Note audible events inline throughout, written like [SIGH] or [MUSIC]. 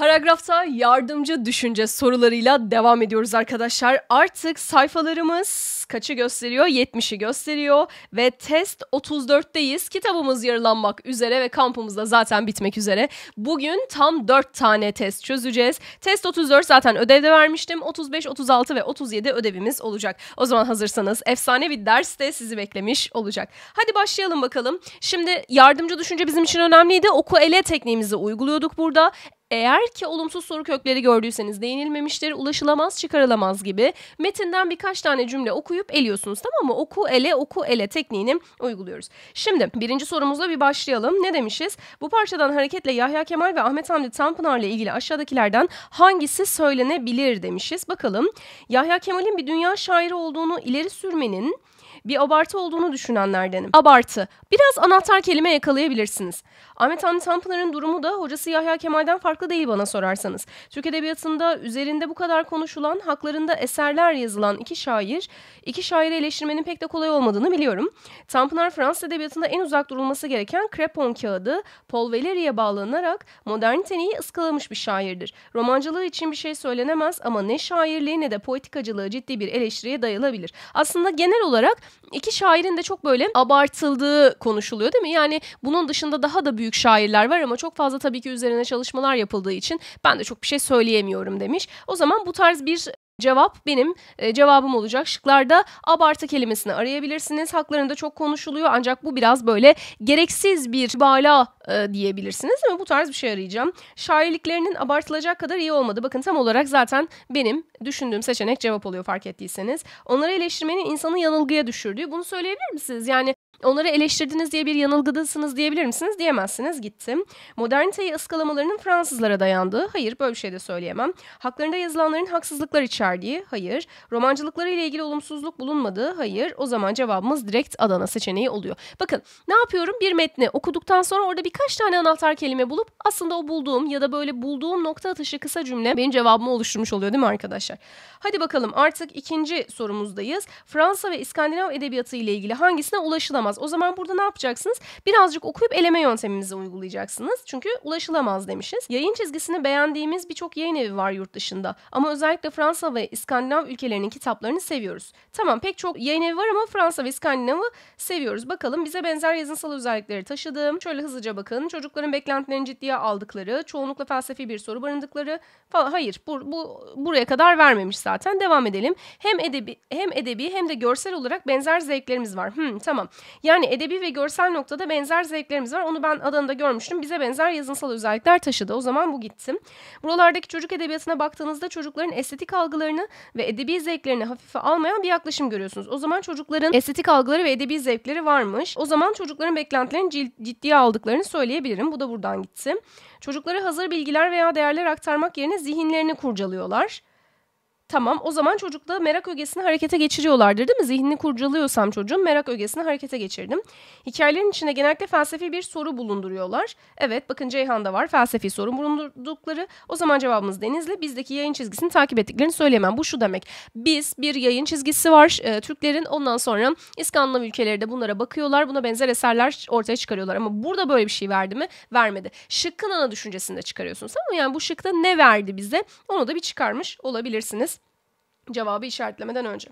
Paragrafta yardımcı düşünce sorularıyla devam ediyoruz arkadaşlar. Artık sayfalarımız kaçı gösteriyor? 70'i gösteriyor ve test 34'teyiz. Kitabımız yarılanmak üzere ve kampımız da zaten bitmek üzere. Bugün tam 4 tane test çözeceğiz. Test 34 zaten ödevde vermiştim. 35, 36 ve 37 ödevimiz olacak. O zaman hazırsanız efsane bir ders de sizi beklemiş olacak. Hadi başlayalım bakalım. Şimdi yardımcı düşünce bizim için önemliydi. Oku ele tekniğimizi uyguluyorduk burada. Eğer ki olumsuz soru kökleri gördüyseniz değinilmemiştir, ulaşılamaz, çıkarılamaz gibi metinden birkaç tane cümle okuyup eliyorsunuz tamam mı? Oku ele, oku ele tekniğini uyguluyoruz. Şimdi birinci sorumuzla bir başlayalım. Ne demişiz? Bu parçadan hareketle Yahya Kemal ve Ahmet Hamdi Tanpınar'la ilgili aşağıdakilerden hangisi söylenebilir demişiz. Bakalım Yahya Kemal'in bir dünya şairi olduğunu ileri sürmenin bir abartı olduğunu düşünenlerdenim. Abartı. Biraz anahtar kelime yakalayabilirsiniz. Ahmet Hamdi Tanpınar'ın durumu da hocası Yahya Kemal'den farklı değil bana sorarsanız. Türk Edebiyatı'nda üzerinde bu kadar konuşulan, haklarında eserler yazılan iki şair, iki şairi eleştirmenin pek de kolay olmadığını biliyorum. Tanpınar Fransız Edebiyatı'nda en uzak durulması gereken Crepon kağıdı, Paul Valéry'e bağlanarak moderniteyi ıskalamış bir şairdir. Romancılığı için bir şey söylenemez ama ne şairliği ne de poetikacılığı ciddi bir eleştiriye dayalabilir. Aslında genel olarak İki şairin de çok böyle abartıldığı konuşuluyor değil mi? Yani bunun dışında daha da büyük şairler var ama çok fazla tabii ki üzerine çalışmalar yapıldığı için ben de çok bir şey söyleyemiyorum demiş. O zaman bu tarz bir cevap benim e, cevabım olacak. Şıklarda abartı kelimesini arayabilirsiniz. Haklarında çok konuşuluyor ancak bu biraz böyle gereksiz bir bala e, diyebilirsiniz ama bu tarz bir şey arayacağım. Şairliklerinin abartılacak kadar iyi olmadı. Bakın tam olarak zaten benim düşündüğüm seçenek cevap oluyor fark ettiyseniz. Onları eleştirmenin insanı yanılgıya düşürdüğü bunu söyleyebilir misiniz? Yani Onları eleştirdiniz diye bir yanılgıdasınız diyebilir misiniz? Diyemezsiniz. Gittim. Moderniteyi ıskalamalarının Fransızlara dayandığı. Hayır böyle bir şey de söyleyemem. Haklarında yazılanların haksızlıklar içerdiği. Hayır. Romancılıkları ile ilgili olumsuzluk bulunmadığı. Hayır. O zaman cevabımız direkt Adana seçeneği oluyor. Bakın ne yapıyorum? Bir metni okuduktan sonra orada birkaç tane anahtar kelime bulup aslında o bulduğum ya da böyle bulduğum nokta atışı kısa cümle benim cevabımı oluşturmuş oluyor değil mi arkadaşlar? Hadi bakalım artık ikinci sorumuzdayız. Fransa ve İskandinav edebiyatı ile ilgili hangisine ulaşılamaz? ulaşılamaz. O zaman burada ne yapacaksınız? Birazcık okuyup eleme yöntemimizi uygulayacaksınız. Çünkü ulaşılamaz demişiz. Yayın çizgisini beğendiğimiz birçok yayın evi var yurt dışında. Ama özellikle Fransa ve İskandinav ülkelerinin kitaplarını seviyoruz. Tamam pek çok yayın evi var ama Fransa ve İskandinav'ı seviyoruz. Bakalım bize benzer yazınsal özellikleri taşıdığım. Şöyle hızlıca bakın. Çocukların beklentilerini ciddiye aldıkları, çoğunlukla felsefi bir soru barındıkları falan. Hayır bu, bu buraya kadar vermemiş zaten. Devam edelim. Hem edebi hem edebi hem de görsel olarak benzer zevklerimiz var. Hmm, tamam. Yani edebi ve görsel noktada benzer zevklerimiz var. Onu ben Adana'da görmüştüm. Bize benzer yazınsal özellikler taşıdı. O zaman bu gittim. Buralardaki çocuk edebiyatına baktığınızda çocukların estetik algılarını ve edebi zevklerini hafife almayan bir yaklaşım görüyorsunuz. O zaman çocukların estetik algıları ve edebi zevkleri varmış. O zaman çocukların beklentilerini ciddiye aldıklarını söyleyebilirim. Bu da buradan gitti. Çocuklara hazır bilgiler veya değerler aktarmak yerine zihinlerini kurcalıyorlar. Tamam o zaman çocukta merak ögesini harekete geçiriyorlardır değil mi? Zihnini kurcalıyorsam çocuğun merak ögesini harekete geçirdim. Hikayelerin içine genellikle felsefi bir soru bulunduruyorlar. Evet bakın Ceyhan'da var felsefi soru bulundurdukları. O zaman cevabımız Denizle. Bizdeki yayın çizgisini takip ettiklerini söyleyemem. Bu şu demek. Biz bir yayın çizgisi var e, Türklerin. Ondan sonra İskandinav ülkeleri de bunlara bakıyorlar. Buna benzer eserler ortaya çıkarıyorlar. Ama burada böyle bir şey verdi mi? Vermedi. Şıkkın ana düşüncesini çıkarıyorsunuz. Ama yani bu şıkta ne verdi bize? Onu da bir çıkarmış olabilirsiniz cevabı işaretlemeden önce.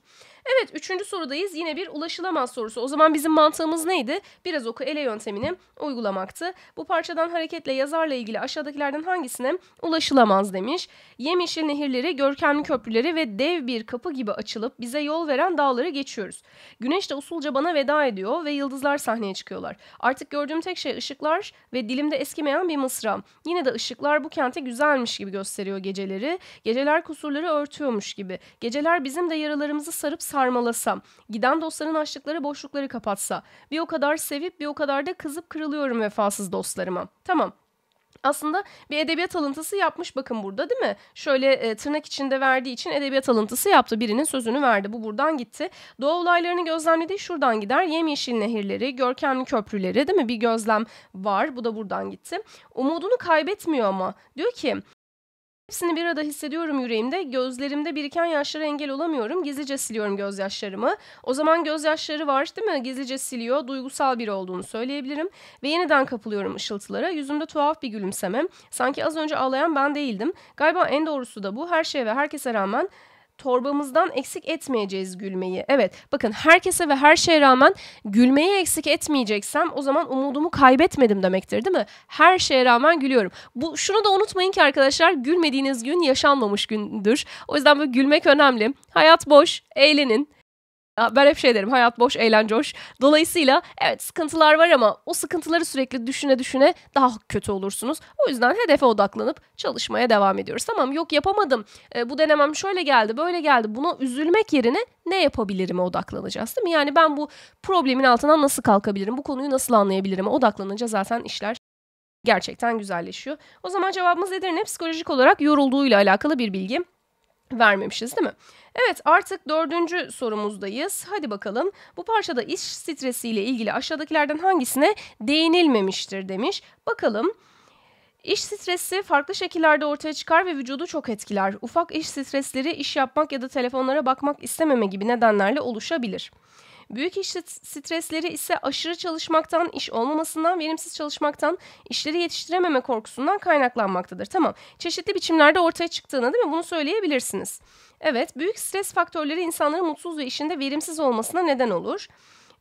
Evet üçüncü sorudayız. Yine bir ulaşılamaz sorusu. O zaman bizim mantığımız neydi? Biraz oku ele yöntemini uygulamaktı. Bu parçadan hareketle yazarla ilgili aşağıdakilerden hangisine ulaşılamaz demiş. Yemyeşil nehirleri, görkemli köprüleri ve dev bir kapı gibi açılıp bize yol veren dağları geçiyoruz. Güneş de usulca bana veda ediyor ve yıldızlar sahneye çıkıyorlar. Artık gördüğüm tek şey ışıklar ve dilimde eskimeyen bir mısra. Yine de ışıklar bu kente güzelmiş gibi gösteriyor geceleri. Geceler kusurları örtüyormuş gibi. Geceler bizim de yaralarımızı sarıp sarmalasa, giden dostların açlıkları boşlukları kapatsa, bir o kadar sevip bir o kadar da kızıp kırılıyorum vefasız dostlarıma. Tamam aslında bir edebiyat alıntısı yapmış bakın burada değil mi? Şöyle e, tırnak içinde verdiği için edebiyat alıntısı yaptı. Birinin sözünü verdi. Bu buradan gitti. Doğa olaylarını gözlemledi, şuradan gider. Yemyeşil nehirleri, görkemli köprüleri değil mi? Bir gözlem var. Bu da buradan gitti. Umudunu kaybetmiyor ama. Diyor ki Hepsini bir arada hissediyorum yüreğimde. Gözlerimde biriken yaşlara engel olamıyorum. Gizlice siliyorum gözyaşlarımı. O zaman gözyaşları var değil mi? Gizlice siliyor. Duygusal biri olduğunu söyleyebilirim. Ve yeniden kapılıyorum ışıltılara. Yüzümde tuhaf bir gülümseme. Sanki az önce ağlayan ben değildim. Galiba en doğrusu da bu. Her şeye ve herkese rağmen torbamızdan eksik etmeyeceğiz gülmeyi. Evet bakın herkese ve her şeye rağmen gülmeyi eksik etmeyeceksem o zaman umudumu kaybetmedim demektir değil mi? Her şeye rağmen gülüyorum. Bu şunu da unutmayın ki arkadaşlar gülmediğiniz gün yaşanmamış gündür. O yüzden böyle gülmek önemli. Hayat boş, eğlenin ben hep şey derim hayat boş eğlence hoş. Dolayısıyla evet sıkıntılar var ama o sıkıntıları sürekli düşüne düşüne daha kötü olursunuz. O yüzden hedefe odaklanıp çalışmaya devam ediyoruz. Tamam yok yapamadım e, bu denemem şöyle geldi böyle geldi buna üzülmek yerine ne yapabilirim? odaklanacağız değil mi? Yani ben bu problemin altından nasıl kalkabilirim bu konuyu nasıl anlayabilirim? odaklanınca zaten işler gerçekten güzelleşiyor. O zaman cevabımız nedir? Ne psikolojik olarak yorulduğuyla alakalı bir bilgi vermemişiz değil mi? Evet artık dördüncü sorumuzdayız. Hadi bakalım bu parçada iş stresiyle ilgili aşağıdakilerden hangisine değinilmemiştir demiş. Bakalım İş stresi farklı şekillerde ortaya çıkar ve vücudu çok etkiler. Ufak iş stresleri iş yapmak ya da telefonlara bakmak istememe gibi nedenlerle oluşabilir. Büyük iş stresleri ise aşırı çalışmaktan, iş olmamasından, verimsiz çalışmaktan, işleri yetiştirememe korkusundan kaynaklanmaktadır. Tamam. Çeşitli biçimlerde ortaya çıktığını değil mi? Bunu söyleyebilirsiniz. Evet, büyük stres faktörleri insanların mutsuz ve işinde verimsiz olmasına neden olur.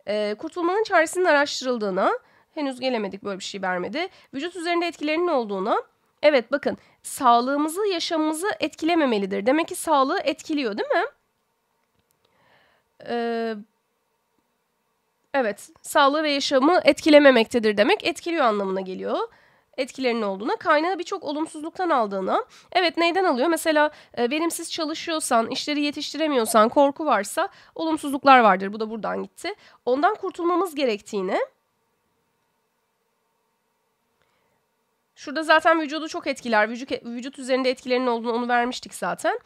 Ee, kurtulmanın çaresinin araştırıldığına, henüz gelemedik böyle bir şey vermedi. Vücut üzerinde etkilerinin olduğuna, evet bakın sağlığımızı, yaşamımızı etkilememelidir. Demek ki sağlığı etkiliyor değil mi? Ee, Evet, sağlığı ve yaşamı etkilememektedir demek etkiliyor anlamına geliyor etkilerinin olduğuna, kaynağı birçok olumsuzluktan aldığına. Evet neyden alıyor? Mesela e, verimsiz çalışıyorsan, işleri yetiştiremiyorsan, korku varsa olumsuzluklar vardır. Bu da buradan gitti. Ondan kurtulmamız gerektiğini. Şurada zaten vücudu çok etkiler. Vücut, vücut üzerinde etkilerinin olduğunu onu vermiştik zaten.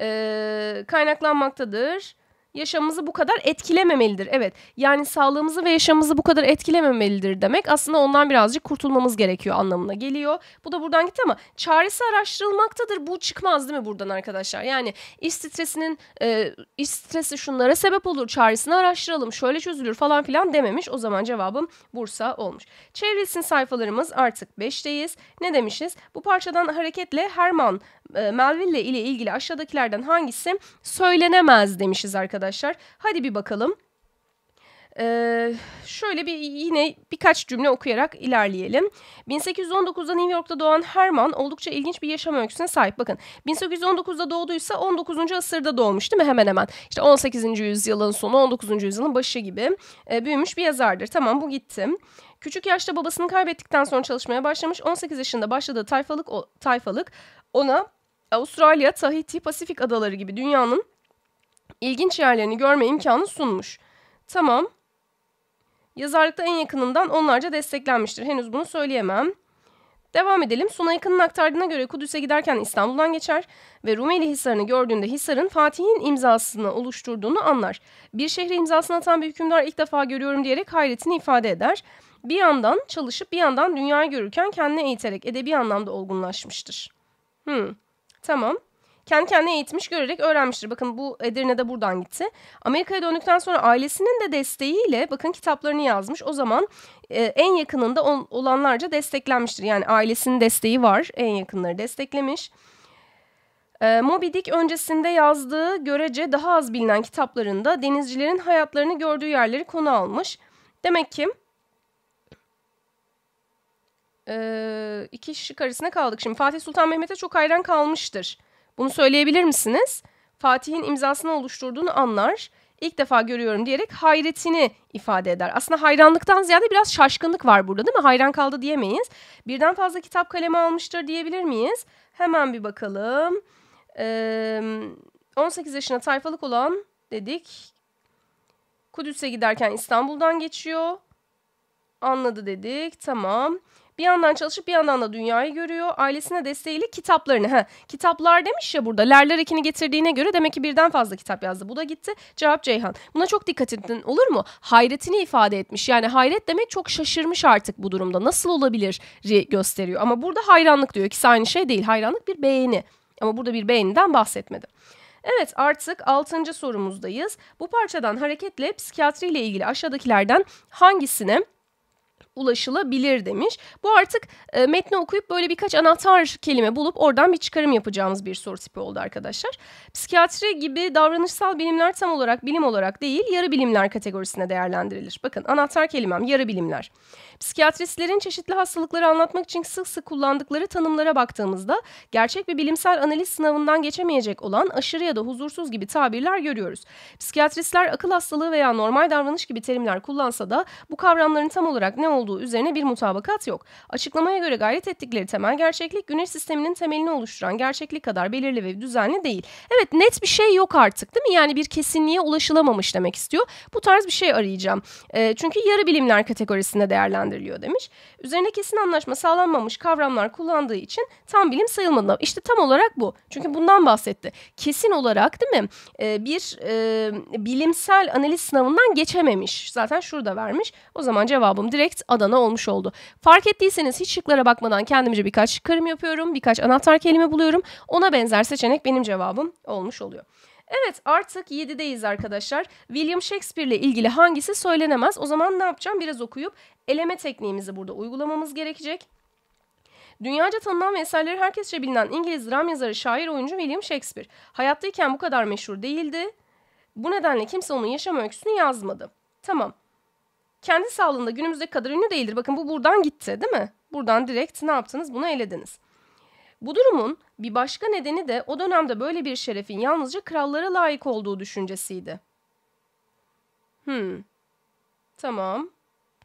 E, kaynaklanmaktadır yaşamımızı bu kadar etkilememelidir. Evet yani sağlığımızı ve yaşamımızı bu kadar etkilememelidir demek aslında ondan birazcık kurtulmamız gerekiyor anlamına geliyor. Bu da buradan gitti ama çaresi araştırılmaktadır bu çıkmaz değil mi buradan arkadaşlar? Yani iş stresinin e, iş stresi şunlara sebep olur çaresini araştıralım şöyle çözülür falan filan dememiş o zaman cevabım Bursa olmuş. Çevresin sayfalarımız artık 5'teyiz. Ne demişiz? Bu parçadan hareketle Herman e, Melville ile ilgili aşağıdakilerden hangisi söylenemez demişiz arkadaşlar. Hadi bir bakalım. Ee, şöyle bir yine birkaç cümle okuyarak ilerleyelim. 1819'da New York'ta doğan Herman oldukça ilginç bir yaşam öyküsüne sahip. Bakın 1819'da doğduysa 19. asırda doğmuş değil mi hemen hemen? İşte 18. yüzyılın sonu 19. yüzyılın başı gibi ee, büyümüş bir yazardır. Tamam bu gittim. Küçük yaşta babasını kaybettikten sonra çalışmaya başlamış. 18 yaşında başladığı tayfalık, o, tayfalık ona Avustralya, Tahiti, Pasifik adaları gibi dünyanın ilginç yerlerini görme imkanı sunmuş. Tamam. Yazarlıkta en yakınından onlarca desteklenmiştir. Henüz bunu söyleyemem. Devam edelim. Suna yakının aktardığına göre Kudüs'e giderken İstanbul'dan geçer ve Rumeli Hisarı'nı gördüğünde Hisar'ın Fatih'in imzasını oluşturduğunu anlar. Bir şehre imzasını atan bir hükümdar ilk defa görüyorum diyerek hayretini ifade eder. Bir yandan çalışıp bir yandan dünyayı görürken kendini eğiterek edebi anlamda olgunlaşmıştır. Hmm. Tamam. Kendi kendine eğitmiş görerek öğrenmiştir. Bakın bu Edirne'de de buradan gitti. Amerika'ya döndükten sonra ailesinin de desteğiyle bakın kitaplarını yazmış. O zaman e, en yakınında on, olanlarca desteklenmiştir. Yani ailesinin desteği var. En yakınları desteklemiş. E, Moby Dick öncesinde yazdığı görece daha az bilinen kitaplarında denizcilerin hayatlarını gördüğü yerleri konu almış. Demek ki e, iki şık arasında kaldık. Şimdi Fatih Sultan Mehmet'e çok hayran kalmıştır. Bunu söyleyebilir misiniz? Fatih'in imzasını oluşturduğunu anlar. İlk defa görüyorum diyerek hayretini ifade eder. Aslında hayranlıktan ziyade biraz şaşkınlık var burada değil mi? Hayran kaldı diyemeyiz. Birden fazla kitap kaleme almıştır diyebilir miyiz? Hemen bir bakalım. Ee, 18 yaşına tayfalık olan dedik. Kudüs'e giderken İstanbul'dan geçiyor. Anladı dedik. Tamam. Bir yandan çalışıp bir yandan da dünyayı görüyor. Ailesine desteğiyle kitaplarını. Ha, kitaplar demiş ya burada. Lerler ekini getirdiğine göre demek ki birden fazla kitap yazdı. Bu da gitti. Cevap Ceyhan. Buna çok dikkat edin olur mu? Hayretini ifade etmiş. Yani hayret demek çok şaşırmış artık bu durumda. Nasıl olabilir gösteriyor. Ama burada hayranlık diyor. İkisi aynı şey değil. Hayranlık bir beğeni. Ama burada bir beğeniden bahsetmedi. Evet artık 6. sorumuzdayız. Bu parçadan hareketle psikiyatriyle ilgili aşağıdakilerden hangisine ulaşılabilir demiş. Bu artık e, metni okuyup böyle birkaç anahtar kelime bulup oradan bir çıkarım yapacağımız bir soru tipi oldu arkadaşlar. Psikiyatri gibi davranışsal bilimler tam olarak bilim olarak değil yarı bilimler kategorisine değerlendirilir. Bakın anahtar kelimem yarı bilimler. Psikiyatristlerin çeşitli hastalıkları anlatmak için sık sık kullandıkları tanımlara baktığımızda gerçek bir bilimsel analiz sınavından geçemeyecek olan aşırı ya da huzursuz gibi tabirler görüyoruz. Psikiyatristler akıl hastalığı veya normal davranış gibi terimler kullansa da bu kavramların tam olarak ne olduğunu olduğu üzerine bir mutabakat yok. Açıklamaya göre gayret ettikleri temel gerçeklik güneş sisteminin temelini oluşturan gerçeklik kadar belirli ve düzenli değil. Evet net bir şey yok artık değil mi? Yani bir kesinliğe ulaşılamamış demek istiyor. Bu tarz bir şey arayacağım. E, çünkü yarı bilimler kategorisinde değerlendiriliyor demiş. Üzerine kesin anlaşma sağlanmamış kavramlar kullandığı için tam bilim sayılmadı. İşte tam olarak bu. Çünkü bundan bahsetti. Kesin olarak değil mi? E, bir e, bilimsel analiz sınavından geçememiş. Zaten şurada vermiş. O zaman cevabım direkt Adana olmuş oldu. Fark ettiyseniz hiç şıklara bakmadan kendimce birkaç çıkarım yapıyorum. Birkaç anahtar kelime buluyorum. Ona benzer seçenek benim cevabım olmuş oluyor. Evet artık 7'deyiz arkadaşlar. William Shakespeare ile ilgili hangisi söylenemez? O zaman ne yapacağım? Biraz okuyup eleme tekniğimizi burada uygulamamız gerekecek. Dünyaca tanınan ve eserleri herkesçe bilinen İngiliz dram yazarı, şair, oyuncu William Shakespeare. Hayattayken bu kadar meşhur değildi. Bu nedenle kimse onun yaşam öyküsünü yazmadı. Tamam kendi sağlığında günümüzde kadar ünlü değildir. Bakın bu buradan gitti değil mi? Buradan direkt ne yaptınız? Bunu elediniz. Bu durumun bir başka nedeni de o dönemde böyle bir şerefin yalnızca krallara layık olduğu düşüncesiydi. Hmm. Tamam.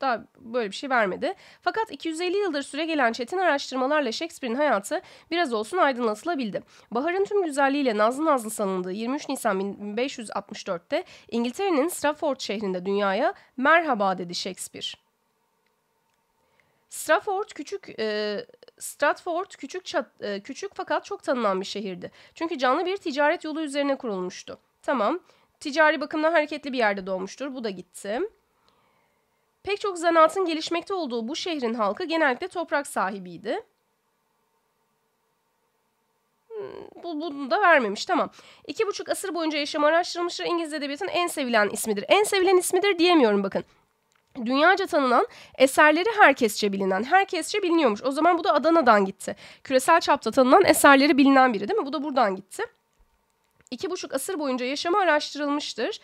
Hatta böyle bir şey vermedi. Fakat 250 yıldır süregelen çetin araştırmalarla Shakespeare'in hayatı biraz olsun aydınlatılabildi. Bahar'ın tüm güzelliğiyle nazlı nazlı sanıldığı 23 Nisan 1564'te İngiltere'nin Stratford şehrinde dünyaya merhaba dedi Shakespeare. Stratford küçük e, Stratford küçük çat, e, küçük fakat çok tanınan bir şehirdi. Çünkü canlı bir ticaret yolu üzerine kurulmuştu. Tamam. Ticari bakımdan hareketli bir yerde doğmuştur. Bu da gitti. Pek çok zanaatın gelişmekte olduğu bu şehrin halkı genellikle toprak sahibiydi. Hmm, bu, bunu da vermemiş tamam. İki buçuk asır boyunca yaşam araştırılmış İngiliz Edebiyatı'nın en sevilen ismidir. En sevilen ismidir diyemiyorum bakın. Dünyaca tanınan, eserleri herkesçe bilinen, herkesçe biliniyormuş. O zaman bu da Adana'dan gitti. Küresel çapta tanınan, eserleri bilinen biri değil mi? Bu da buradan gitti iki buçuk asır boyunca yaşamı araştırılmıştır.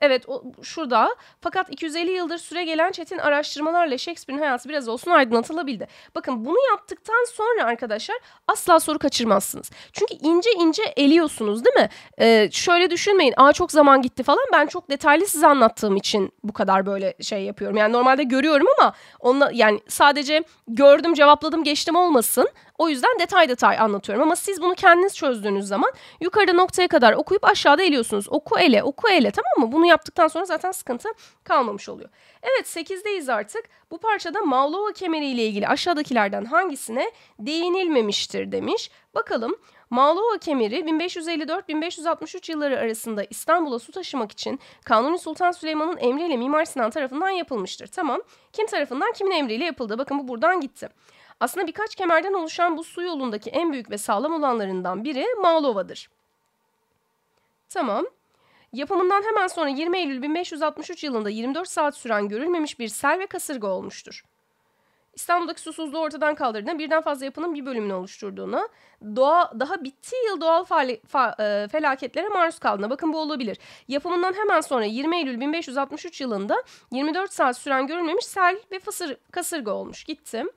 Evet o, şurada fakat 250 yıldır süre gelen çetin araştırmalarla Shakespeare'in hayatı biraz olsun aydınlatılabildi. Bakın bunu yaptıktan sonra arkadaşlar asla soru kaçırmazsınız. Çünkü ince ince eliyorsunuz değil mi? Ee, şöyle düşünmeyin aa çok zaman gitti falan ben çok detaylı size anlattığım için bu kadar böyle şey yapıyorum. Yani normalde görüyorum ama onunla, yani sadece gördüm cevapladım geçtim olmasın. O yüzden detay detay anlatıyorum ama siz bunu kendiniz çözdüğünüz zaman yukarıda noktaya kadar okuyup aşağıda eliyorsunuz. Oku ele, oku ele tamam mı? Bunu yaptıktan sonra zaten sıkıntı kalmamış oluyor. Evet 8'deyiz artık. Bu parçada kemeri ile ilgili aşağıdakilerden hangisine değinilmemiştir demiş. Bakalım Mağlova kemeri 1554-1563 yılları arasında İstanbul'a su taşımak için Kanuni Sultan Süleyman'ın emriyle Mimar Sinan tarafından yapılmıştır. Tamam. Kim tarafından kimin emriyle yapıldı? Bakın bu buradan gitti. Aslında birkaç kemerden oluşan bu su yolundaki en büyük ve sağlam olanlarından biri Mağlova'dır. Tamam. Yapımından hemen sonra 20 Eylül 1563 yılında 24 saat süren görülmemiş bir sel ve kasırga olmuştur. İstanbul'daki susuzluğu ortadan kaldırdığına, birden fazla yapının bir bölümünü oluşturduğuna, doğa, daha bittiği yıl doğal fali, fa, e, felaketlere maruz kaldığına. Bakın bu olabilir. Yapımından hemen sonra 20 Eylül 1563 yılında 24 saat süren görülmemiş sel ve fasır, kasırga olmuş. Gittim.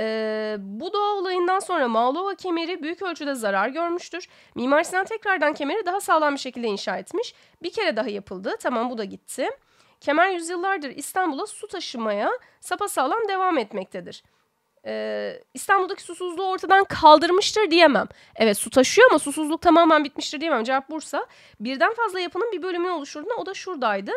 Ee, bu doğa olayından sonra Mağlova kemeri büyük ölçüde zarar görmüştür. Mimar Sinan tekrardan kemeri daha sağlam bir şekilde inşa etmiş. Bir kere daha yapıldı. Tamam bu da gitti. Kemer yüzyıllardır İstanbul'a su taşımaya sapasağlam devam etmektedir. Ee, İstanbul'daki susuzluğu ortadan kaldırmıştır diyemem. Evet su taşıyor ama susuzluk tamamen bitmiştir diyemem. Cevap Bursa. Birden fazla yapının bir bölümünü oluşturduğunda o da şuradaydı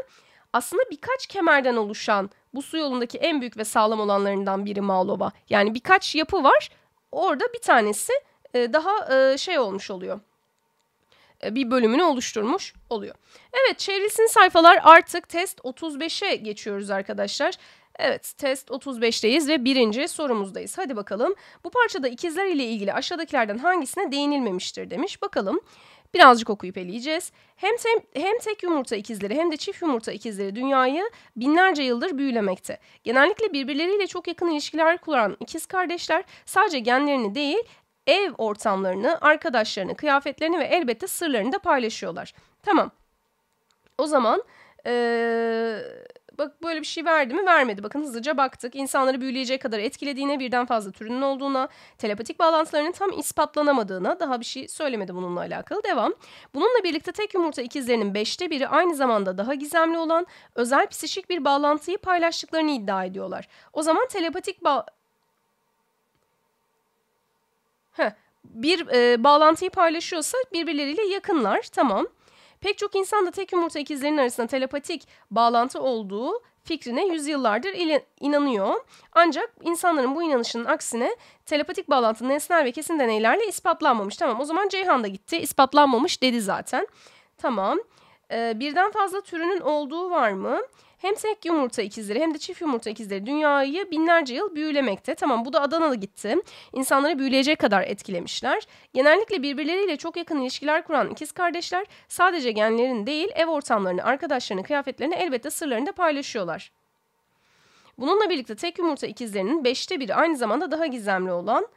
aslında birkaç kemerden oluşan bu su yolundaki en büyük ve sağlam olanlarından biri Mağlova. Yani birkaç yapı var. Orada bir tanesi e, daha e, şey olmuş oluyor. E, bir bölümünü oluşturmuş oluyor. Evet çevrilsin sayfalar artık test 35'e geçiyoruz arkadaşlar. Evet test 35'teyiz ve birinci sorumuzdayız. Hadi bakalım bu parçada ikizler ile ilgili aşağıdakilerden hangisine değinilmemiştir demiş. Bakalım. Bakalım birazcık okuyup eleyeceğiz. Hem, te, hem tek yumurta ikizleri hem de çift yumurta ikizleri dünyayı binlerce yıldır büyülemekte. Genellikle birbirleriyle çok yakın ilişkiler kuran ikiz kardeşler sadece genlerini değil ev ortamlarını, arkadaşlarını, kıyafetlerini ve elbette sırlarını da paylaşıyorlar. Tamam. O zaman ee, Bak böyle bir şey verdi mi? Vermedi. Bakın hızlıca baktık. İnsanları büyüleyecek kadar etkilediğine, birden fazla türünün olduğuna, telepatik bağlantılarının tam ispatlanamadığına daha bir şey söylemedi bununla alakalı. Devam. Bununla birlikte tek yumurta ikizlerinin beşte biri aynı zamanda daha gizemli olan özel psişik bir bağlantıyı paylaştıklarını iddia ediyorlar. O zaman telepatik bağ... Heh, bir e, bağlantıyı paylaşıyorsa birbirleriyle yakınlar. Tamam. Pek çok insan da tek yumurta ikizlerinin arasında telepatik bağlantı olduğu fikrine yüzyıllardır inanıyor. Ancak insanların bu inanışının aksine telepatik bağlantı nesnel ve kesin deneylerle ispatlanmamış. Tamam o zaman Ceyhan da gitti. ispatlanmamış dedi zaten. Tamam. Ee, birden fazla türünün olduğu var mı? Hem tek yumurta ikizleri hem de çift yumurta ikizleri dünyayı binlerce yıl büyülemekte. Tamam bu da Adana'da gitti. İnsanları büyüleyecek kadar etkilemişler. Genellikle birbirleriyle çok yakın ilişkiler kuran ikiz kardeşler sadece genlerin değil ev ortamlarını, arkadaşlarını, kıyafetlerini elbette sırlarını da paylaşıyorlar. Bununla birlikte tek yumurta ikizlerinin beşte biri aynı zamanda daha gizemli olan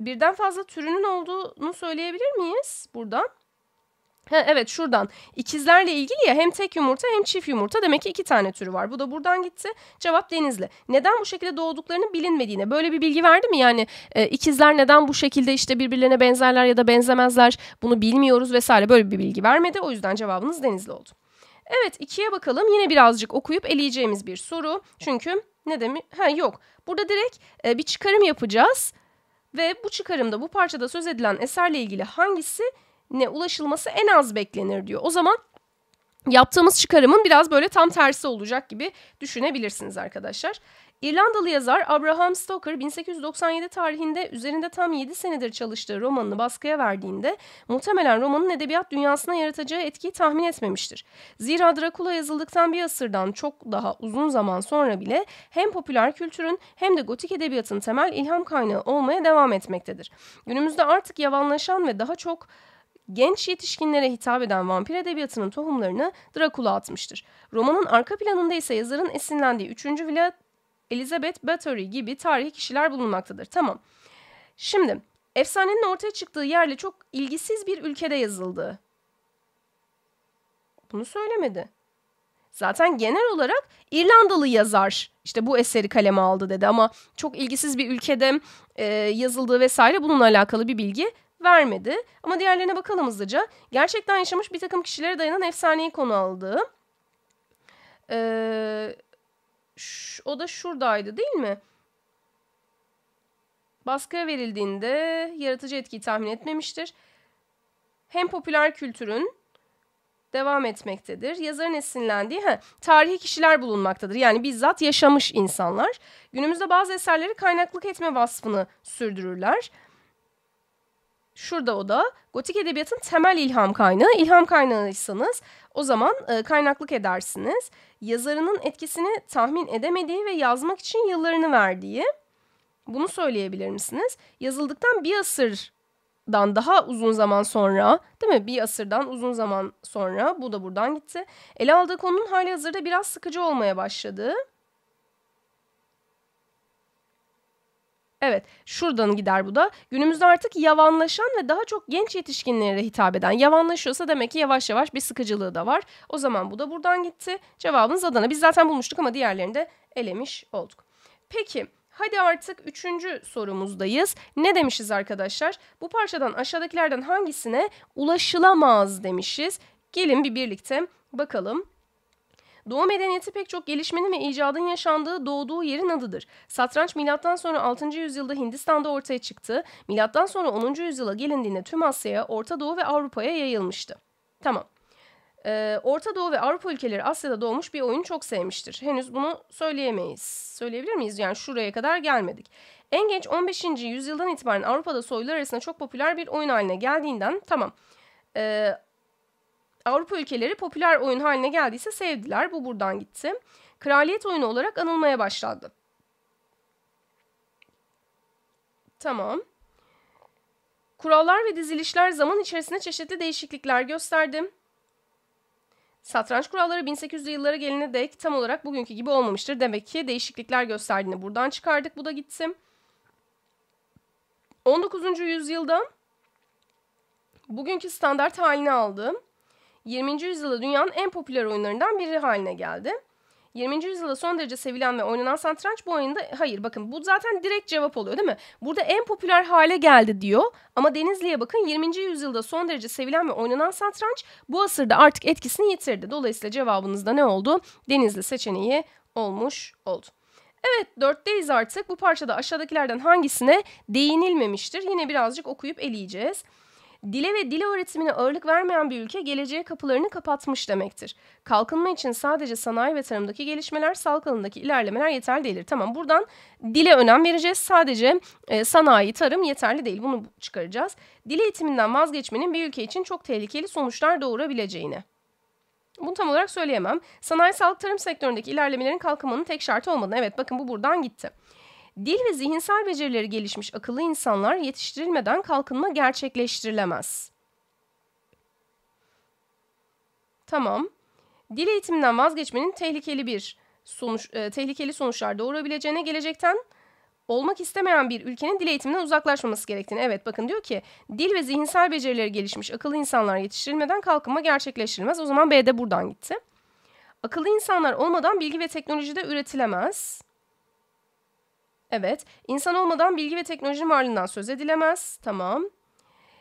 birden fazla türünün olduğunu söyleyebilir miyiz buradan? Ha, evet şuradan. ikizlerle ilgili ya hem tek yumurta hem çift yumurta demek ki iki tane türü var. Bu da buradan gitti. Cevap denizli. Neden bu şekilde doğduklarını bilinmediğine. Böyle bir bilgi verdi mi? Yani e, ikizler neden bu şekilde işte birbirlerine benzerler ya da benzemezler bunu bilmiyoruz vesaire böyle bir bilgi vermedi. O yüzden cevabınız denizli oldu. Evet ikiye bakalım. Yine birazcık okuyup eleyeceğimiz bir soru. Çünkü ne demi Ha yok. Burada direkt e, bir çıkarım yapacağız. Ve bu çıkarımda bu parçada söz edilen eserle ilgili hangisi ne ulaşılması en az beklenir diyor. O zaman yaptığımız çıkarımın biraz böyle tam tersi olacak gibi düşünebilirsiniz arkadaşlar. İrlandalı yazar Abraham Stoker 1897 tarihinde üzerinde tam 7 senedir çalıştığı romanını baskıya verdiğinde muhtemelen romanın edebiyat dünyasına yaratacağı etkiyi tahmin etmemiştir. Zira Drakula yazıldıktan bir asırdan çok daha uzun zaman sonra bile hem popüler kültürün hem de gotik edebiyatın temel ilham kaynağı olmaya devam etmektedir. Günümüzde artık yavanlaşan ve daha çok genç yetişkinlere hitap eden vampir edebiyatının tohumlarını Drakula atmıştır. Romanın arka planında ise yazarın esinlendiği 3. Villa Elizabeth Bathory gibi tarihi kişiler bulunmaktadır. Tamam. Şimdi efsanenin ortaya çıktığı yerle çok ilgisiz bir ülkede yazıldı. Bunu söylemedi. Zaten genel olarak İrlandalı yazar işte bu eseri kaleme aldı dedi ama çok ilgisiz bir ülkede e, yazıldığı vesaire bununla alakalı bir bilgi vermedi. Ama diğerlerine bakalım hızlıca. Gerçekten yaşamış bir takım kişilere dayanan efsaneyi konu aldı. Ee, o da şuradaydı değil mi? Baskıya verildiğinde yaratıcı etkiyi tahmin etmemiştir. Hem popüler kültürün devam etmektedir. Yazarın esinlendiği he, tarihi kişiler bulunmaktadır. Yani bizzat yaşamış insanlar. Günümüzde bazı eserleri kaynaklık etme vasfını sürdürürler. Şurada o da gotik edebiyatın temel ilham kaynağı. İlham kaynağıysanız o zaman e, kaynaklık edersiniz. Yazarının etkisini tahmin edemediği ve yazmak için yıllarını verdiği. Bunu söyleyebilir misiniz? Yazıldıktan bir asırdan daha uzun zaman sonra değil mi? Bir asırdan uzun zaman sonra bu da buradan gitti. Ele aldığı konunun hali hazırda biraz sıkıcı olmaya başladığı Evet şuradan gider bu da. Günümüzde artık yavanlaşan ve daha çok genç yetişkinlere hitap eden. Yavanlaşıyorsa demek ki yavaş yavaş bir sıkıcılığı da var. O zaman bu da buradan gitti. Cevabınız Adana. Biz zaten bulmuştuk ama diğerlerini de elemiş olduk. Peki Hadi artık üçüncü sorumuzdayız. Ne demişiz arkadaşlar? Bu parçadan aşağıdakilerden hangisine ulaşılamaz demişiz? Gelin bir birlikte bakalım. Doğu medeniyeti pek çok gelişmenin ve icadın yaşandığı doğduğu yerin adıdır. Satranç milattan sonra 6. yüzyılda Hindistan'da ortaya çıktı. Milattan sonra 10. yüzyıla gelindiğinde tüm Asya'ya, Orta Doğu ve Avrupa'ya yayılmıştı. Tamam. Ee, Orta Doğu ve Avrupa ülkeleri Asya'da doğmuş bir oyunu çok sevmiştir. Henüz bunu söyleyemeyiz. Söyleyebilir miyiz? Yani şuraya kadar gelmedik. En geç 15. yüzyıldan itibaren Avrupa'da soylular arasında çok popüler bir oyun haline geldiğinden tamam. Ee, Avrupa ülkeleri popüler oyun haline geldiyse sevdiler. Bu buradan gitti. Kraliyet oyunu olarak anılmaya başladı. Tamam. Kurallar ve dizilişler zaman içerisinde çeşitli değişiklikler gösterdi. Satranç kuralları 1800'lü yıllara gelene dek tam olarak bugünkü gibi olmamıştır. Demek ki değişiklikler gösterdiğini buradan çıkardık. Bu da gittim. 19. yüzyılda bugünkü standart halini aldı. 20. yüzyılda dünyanın en popüler oyunlarından biri haline geldi. 20. yüzyılda son derece sevilen ve oynanan satranç bu oyunda hayır bakın bu zaten direkt cevap oluyor değil mi? Burada en popüler hale geldi diyor ama Denizli'ye bakın 20. yüzyılda son derece sevilen ve oynanan satranç bu asırda artık etkisini yitirdi. Dolayısıyla cevabınızda ne oldu? Denizli seçeneği olmuş oldu. Evet dörtteyiz artık bu parçada aşağıdakilerden hangisine değinilmemiştir? Yine birazcık okuyup eleyeceğiz. Dile ve dil öğretimine ağırlık vermeyen bir ülke geleceğe kapılarını kapatmış demektir. Kalkınma için sadece sanayi ve tarımdaki gelişmeler, sağlık alanındaki ilerlemeler yeterli değildir. Tamam buradan dile önem vereceğiz. Sadece e, sanayi, tarım yeterli değil. Bunu çıkaracağız. Dil eğitiminden vazgeçmenin bir ülke için çok tehlikeli sonuçlar doğurabileceğini. Bunu tam olarak söyleyemem. Sanayi, sağlık, tarım sektöründeki ilerlemelerin kalkınmanın tek şartı olmadığını. Evet bakın bu buradan gitti. Dil ve zihinsel becerileri gelişmiş akıllı insanlar yetiştirilmeden kalkınma gerçekleştirilemez. Tamam. Dil eğitiminden vazgeçmenin tehlikeli bir sonuç e, tehlikeli sonuçlar doğurabileceğine gelecekten olmak istemeyen bir ülkenin dil eğitiminden uzaklaşmaması gerektiğini. Evet bakın diyor ki dil ve zihinsel becerileri gelişmiş akıllı insanlar yetiştirilmeden kalkınma gerçekleştirilmez. O zaman b B'de buradan gitti. Akıllı insanlar olmadan bilgi ve teknoloji de üretilemez. Evet. İnsan olmadan bilgi ve teknolojinin varlığından söz edilemez. Tamam.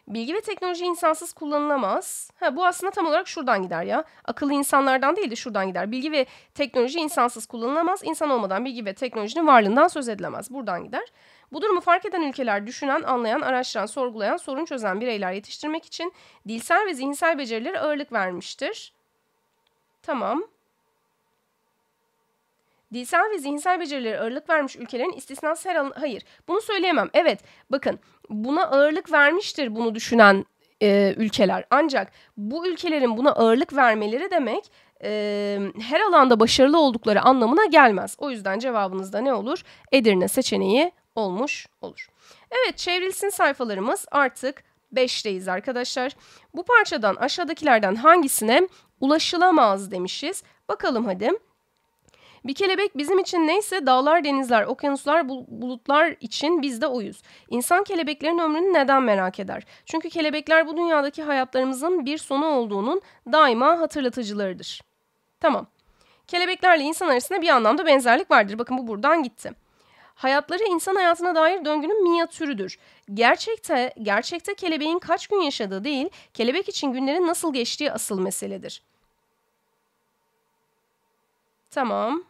Bilgi ve teknoloji insansız kullanılamaz. Ha, bu aslında tam olarak şuradan gider ya. Akıllı insanlardan değil de şuradan gider. Bilgi ve teknoloji insansız kullanılamaz. İnsan olmadan bilgi ve teknolojinin varlığından söz edilemez. Buradan gider. Bu durumu fark eden ülkeler düşünen, anlayan, araştıran, sorgulayan, sorun çözen bireyler yetiştirmek için dilsel ve zihinsel becerilere ağırlık vermiştir. Tamam. Dilsel ve zihinsel becerilere ağırlık vermiş ülkelerin istisnası her alan... Hayır bunu söyleyemem. Evet bakın buna ağırlık vermiştir bunu düşünen e, ülkeler. Ancak bu ülkelerin buna ağırlık vermeleri demek e, her alanda başarılı oldukları anlamına gelmez. O yüzden cevabınızda ne olur? Edirne seçeneği olmuş olur. Evet çevrilsin sayfalarımız artık 5'teyiz arkadaşlar. Bu parçadan aşağıdakilerden hangisine ulaşılamaz demişiz. Bakalım hadi. Bir kelebek bizim için neyse dağlar, denizler, okyanuslar, bulutlar için biz de oyuz. İnsan kelebeklerin ömrünü neden merak eder? Çünkü kelebekler bu dünyadaki hayatlarımızın bir sonu olduğunun daima hatırlatıcılarıdır. Tamam. Kelebeklerle insan arasında bir anlamda benzerlik vardır. Bakın bu buradan gitti. Hayatları insan hayatına dair döngünün minyatürüdür. Gerçekte, gerçekte kelebeğin kaç gün yaşadığı değil, kelebek için günlerin nasıl geçtiği asıl meseledir. Tamam.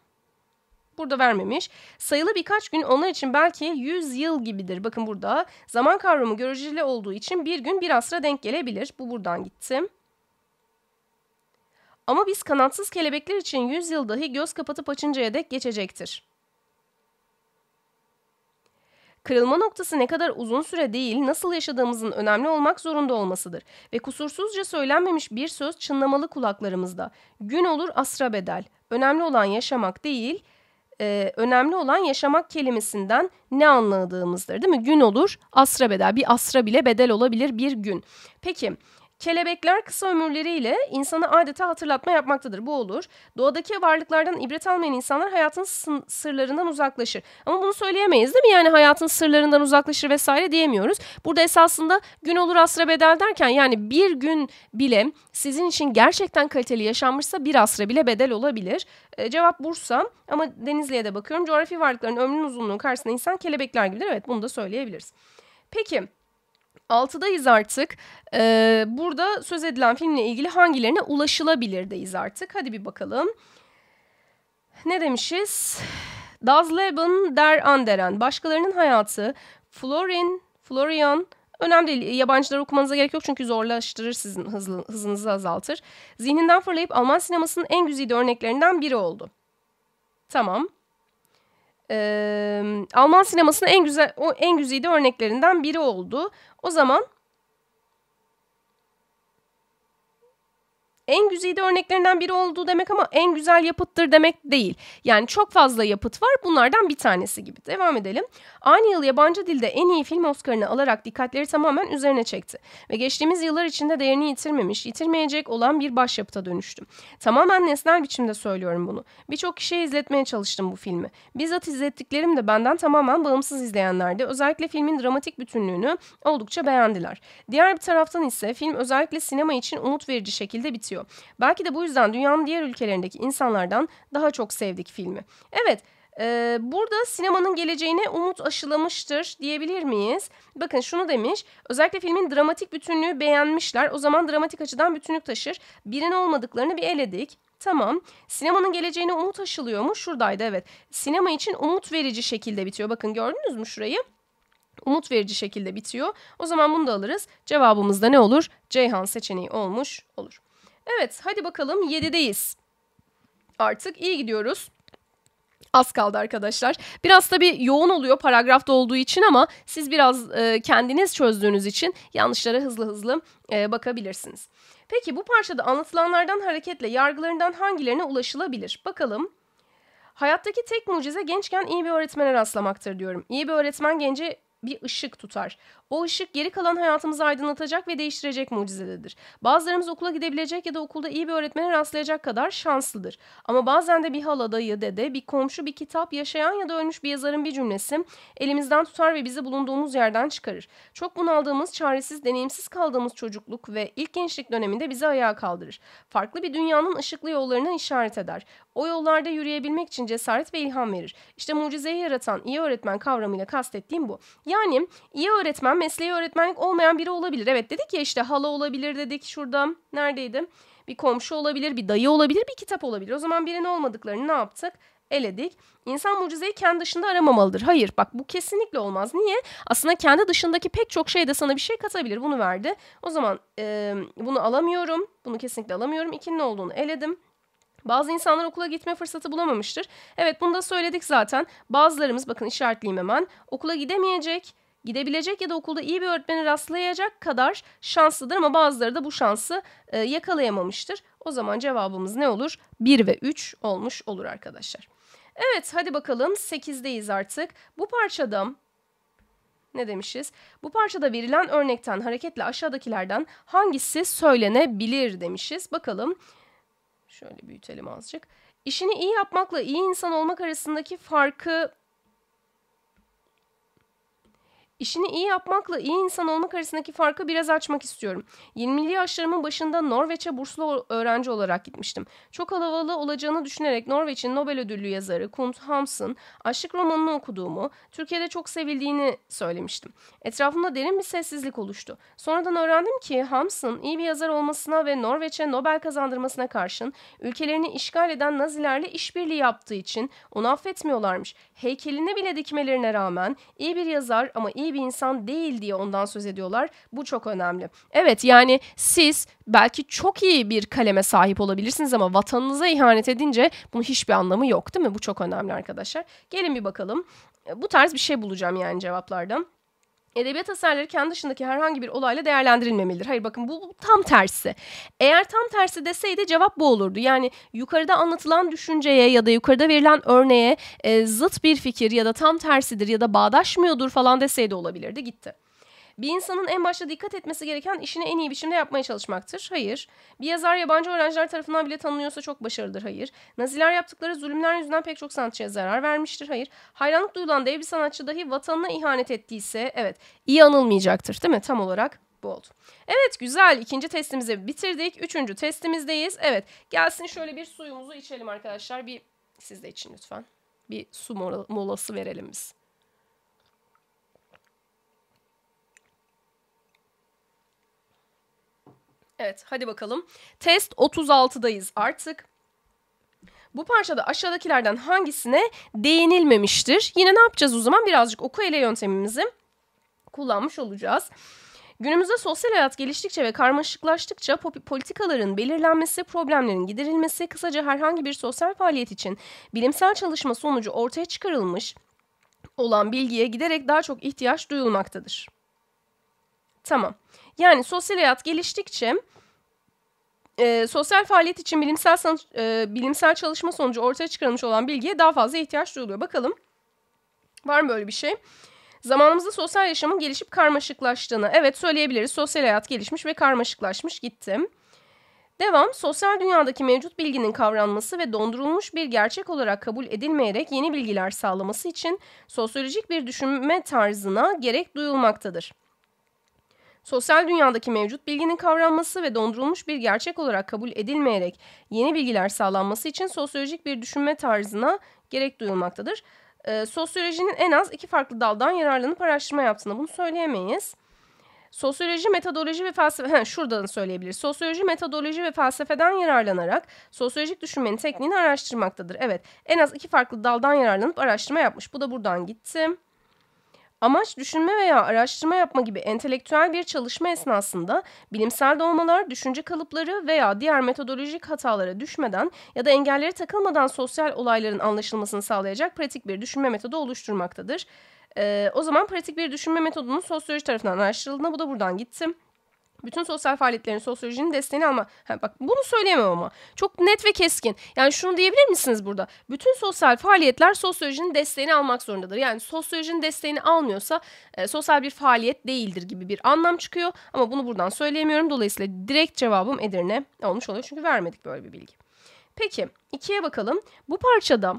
Burada vermemiş. Sayılı birkaç gün onlar için belki 100 yıl gibidir. Bakın burada zaman kavramı göreceli olduğu için bir gün bir asra denk gelebilir. Bu buradan gittim. Ama biz kanatsız kelebekler için 100 yıl dahi göz kapatıp açıncaya dek geçecektir. Kırılma noktası ne kadar uzun süre değil, nasıl yaşadığımızın önemli olmak zorunda olmasıdır. Ve kusursuzca söylenmemiş bir söz çınlamalı kulaklarımızda. Gün olur asra bedel. Önemli olan yaşamak değil, e, önemli olan yaşamak kelimesinden ne anladığımızdır değil mi? Gün olur asra bedel bir asra bile bedel olabilir bir gün. Peki Kelebekler kısa ömürleriyle insana adeta hatırlatma yapmaktadır. Bu olur. Doğadaki varlıklardan ibret almayan insanlar hayatın sırlarından uzaklaşır. Ama bunu söyleyemeyiz değil mi? Yani hayatın sırlarından uzaklaşır vesaire diyemiyoruz. Burada esasında gün olur asra bedel derken yani bir gün bile sizin için gerçekten kaliteli yaşanmışsa bir asra bile bedel olabilir. E, cevap Bursa ama Denizli'ye de bakıyorum. Coğrafi varlıkların ömrünün uzunluğu karşısında insan kelebekler gibidir. Evet bunu da söyleyebiliriz. Peki 6'dayız artık. Ee, burada söz edilen filmle ilgili hangilerine ulaşılabilirdeyiz artık. Hadi bir bakalım. Ne demişiz? Das Leben der Anderen. Başkalarının hayatı. Florin, Florian. Önemli değil. Yabancılar okumanıza gerek yok çünkü zorlaştırır sizin hızlı, hızınızı azaltır. Zihninden fırlayıp Alman sinemasının en güzide örneklerinden biri oldu. Tamam. Ee, Alman sinemasının en güzel o en güzide örneklerinden biri oldu. O zaman en güzide örneklerinden biri olduğu demek ama en güzel yapıttır demek değil. Yani çok fazla yapıt var bunlardan bir tanesi gibi. Devam edelim. Aynı yıl yabancı dilde en iyi film Oscar'ını alarak dikkatleri tamamen üzerine çekti. Ve geçtiğimiz yıllar içinde değerini yitirmemiş, yitirmeyecek olan bir başyapıta dönüştüm. Tamamen nesnel biçimde söylüyorum bunu. Birçok kişiye izletmeye çalıştım bu filmi. Bizzat izlettiklerim de benden tamamen bağımsız izleyenlerdi. Özellikle filmin dramatik bütünlüğünü oldukça beğendiler. Diğer bir taraftan ise film özellikle sinema için umut verici şekilde bitiyor anlatıyor. Belki de bu yüzden dünyanın diğer ülkelerindeki insanlardan daha çok sevdik filmi. Evet, ee, burada sinemanın geleceğine umut aşılamıştır diyebilir miyiz? Bakın şunu demiş. Özellikle filmin dramatik bütünlüğü beğenmişler. O zaman dramatik açıdan bütünlük taşır. Birin olmadıklarını bir eledik. Tamam. Sinemanın geleceğine umut aşılıyor mu? Şuradaydı evet. Sinema için umut verici şekilde bitiyor. Bakın gördünüz mü şurayı? Umut verici şekilde bitiyor. O zaman bunu da alırız. Cevabımız da ne olur? Ceyhan seçeneği olmuş olur. Evet hadi bakalım 7'deyiz. Artık iyi gidiyoruz. Az kaldı arkadaşlar. Biraz tabii yoğun oluyor paragrafta olduğu için ama siz biraz e, kendiniz çözdüğünüz için yanlışlara hızlı hızlı e, bakabilirsiniz. Peki bu parçada anlatılanlardan hareketle yargılarından hangilerine ulaşılabilir? Bakalım. Hayattaki tek mucize gençken iyi bir öğretmene rastlamaktır diyorum. İyi bir öğretmen gence bir ışık tutar. O ışık geri kalan hayatımızı aydınlatacak ve değiştirecek mucizededir. Bazılarımız okula gidebilecek ya da okulda iyi bir öğretmene rastlayacak kadar şanslıdır. Ama bazen de bir hala, dayı, dede, bir komşu, bir kitap, yaşayan ya da ölmüş bir yazarın bir cümlesi elimizden tutar ve bizi bulunduğumuz yerden çıkarır. Çok bunaldığımız, çaresiz, deneyimsiz kaldığımız çocukluk ve ilk gençlik döneminde bizi ayağa kaldırır. Farklı bir dünyanın ışıklı yollarını işaret eder. O yollarda yürüyebilmek için cesaret ve ilham verir. İşte mucizeyi yaratan iyi öğretmen kavramıyla kastettiğim bu. Yani iyi öğretmen çalışan, mesleği öğretmenlik olmayan biri olabilir. Evet dedik ya işte hala olabilir dedik şurada. Neredeydi? Bir komşu olabilir, bir dayı olabilir, bir kitap olabilir. O zaman birinin olmadıklarını ne yaptık? eledik. İnsan mucizeyi kendi dışında aramamalıdır. Hayır bak bu kesinlikle olmaz. Niye? Aslında kendi dışındaki pek çok şey de sana bir şey katabilir. Bunu verdi. O zaman e, bunu alamıyorum. Bunu kesinlikle alamıyorum. İkinin olduğunu eledim. Bazı insanlar okula gitme fırsatı bulamamıştır. Evet bunu da söyledik zaten. Bazılarımız bakın işaretleyeyim hemen. Okula gidemeyecek gidebilecek ya da okulda iyi bir öğretmene rastlayacak kadar şanslıdır ama bazıları da bu şansı e, yakalayamamıştır. O zaman cevabımız ne olur? 1 ve 3 olmuş olur arkadaşlar. Evet hadi bakalım 8'deyiz artık. Bu parçada ne demişiz? Bu parçada verilen örnekten hareketle aşağıdakilerden hangisi söylenebilir demişiz. Bakalım şöyle büyütelim azıcık. İşini iyi yapmakla iyi insan olmak arasındaki farkı İşini iyi yapmakla iyi insan olmak arasındaki farkı biraz açmak istiyorum. 20'li yaşlarımın başında Norveç'e burslu öğrenci olarak gitmiştim. Çok havalı olacağını düşünerek Norveç'in Nobel ödüllü yazarı Kunt Hamsun aşık romanını okuduğumu, Türkiye'de çok sevildiğini söylemiştim. Etrafımda derin bir sessizlik oluştu. Sonradan öğrendim ki Hamsun iyi bir yazar olmasına ve Norveç'e Nobel kazandırmasına karşın ülkelerini işgal eden Nazilerle işbirliği yaptığı için onu affetmiyorlarmış. Heykeline bile dikmelerine rağmen iyi bir yazar ama iyi iyi bir insan değil diye ondan söz ediyorlar. Bu çok önemli. Evet yani siz belki çok iyi bir kaleme sahip olabilirsiniz ama vatanınıza ihanet edince bunun hiçbir anlamı yok değil mi? Bu çok önemli arkadaşlar. Gelin bir bakalım. Bu tarz bir şey bulacağım yani cevaplardan edebiyat eserleri kendi dışındaki herhangi bir olayla değerlendirilmemelidir. Hayır bakın bu, tam tersi. Eğer tam tersi deseydi cevap bu olurdu. Yani yukarıda anlatılan düşünceye ya da yukarıda verilen örneğe e, zıt bir fikir ya da tam tersidir ya da bağdaşmıyordur falan deseydi olabilirdi gitti. Bir insanın en başta dikkat etmesi gereken işini en iyi biçimde yapmaya çalışmaktır. Hayır. Bir yazar yabancı öğrenciler tarafından bile tanınıyorsa çok başarılıdır. Hayır. Naziler yaptıkları zulümler yüzünden pek çok sanatçıya zarar vermiştir. Hayır. Hayranlık duyulan dev bir sanatçı dahi vatanına ihanet ettiyse evet iyi anılmayacaktır değil mi? Tam olarak bu oldu. Evet güzel ikinci testimizi bitirdik. Üçüncü testimizdeyiz. Evet gelsin şöyle bir suyumuzu içelim arkadaşlar. Bir siz de için lütfen. Bir su molası verelim biz. Evet hadi bakalım. Test 36'dayız artık. Bu parçada aşağıdakilerden hangisine değinilmemiştir? Yine ne yapacağız o zaman? Birazcık oku ele yöntemimizi kullanmış olacağız. Günümüzde sosyal hayat geliştikçe ve karmaşıklaştıkça politikaların belirlenmesi, problemlerin giderilmesi, kısaca herhangi bir sosyal faaliyet için bilimsel çalışma sonucu ortaya çıkarılmış olan bilgiye giderek daha çok ihtiyaç duyulmaktadır. Tamam. Yani sosyal hayat geliştikçe e, sosyal faaliyet için bilimsel e, bilimsel çalışma sonucu ortaya çıkarılmış olan bilgiye daha fazla ihtiyaç duyuluyor. Bakalım var mı böyle bir şey? Zamanımızda sosyal yaşamın gelişip karmaşıklaştığını evet söyleyebiliriz. Sosyal hayat gelişmiş ve karmaşıklaşmış gittim. Devam, sosyal dünyadaki mevcut bilginin kavranması ve dondurulmuş bir gerçek olarak kabul edilmeyerek yeni bilgiler sağlaması için sosyolojik bir düşünme tarzına gerek duyulmaktadır. Sosyal dünyadaki mevcut bilginin kavranması ve dondurulmuş bir gerçek olarak kabul edilmeyerek yeni bilgiler sağlanması için sosyolojik bir düşünme tarzına gerek duyulmaktadır. E, sosyolojinin en az iki farklı daldan yararlanıp araştırma yaptığını bunu söyleyemeyiz. Sosyoloji, metodoloji ve felsefe... He, şuradan söyleyebiliriz. Sosyoloji, metodoloji ve felsefeden yararlanarak sosyolojik düşünmenin tekniğini araştırmaktadır. Evet, en az iki farklı daldan yararlanıp araştırma yapmış. Bu da buradan gittim. Amaç düşünme veya araştırma yapma gibi entelektüel bir çalışma esnasında bilimsel doğmalar, düşünce kalıpları veya diğer metodolojik hatalara düşmeden ya da engelleri takılmadan sosyal olayların anlaşılmasını sağlayacak pratik bir düşünme metodu oluşturmaktadır. Ee, o zaman pratik bir düşünme metodunun sosyoloji tarafından araştırıldığında bu da buradan gittim. Bütün sosyal faaliyetlerin sosyolojinin desteğini ama Ha, bak bunu söyleyemem ama. Çok net ve keskin. Yani şunu diyebilir misiniz burada? Bütün sosyal faaliyetler sosyolojinin desteğini almak zorundadır. Yani sosyolojinin desteğini almıyorsa e, sosyal bir faaliyet değildir gibi bir anlam çıkıyor. Ama bunu buradan söyleyemiyorum. Dolayısıyla direkt cevabım Edirne olmuş oluyor. Çünkü vermedik böyle bir bilgi. Peki ikiye bakalım. Bu parçada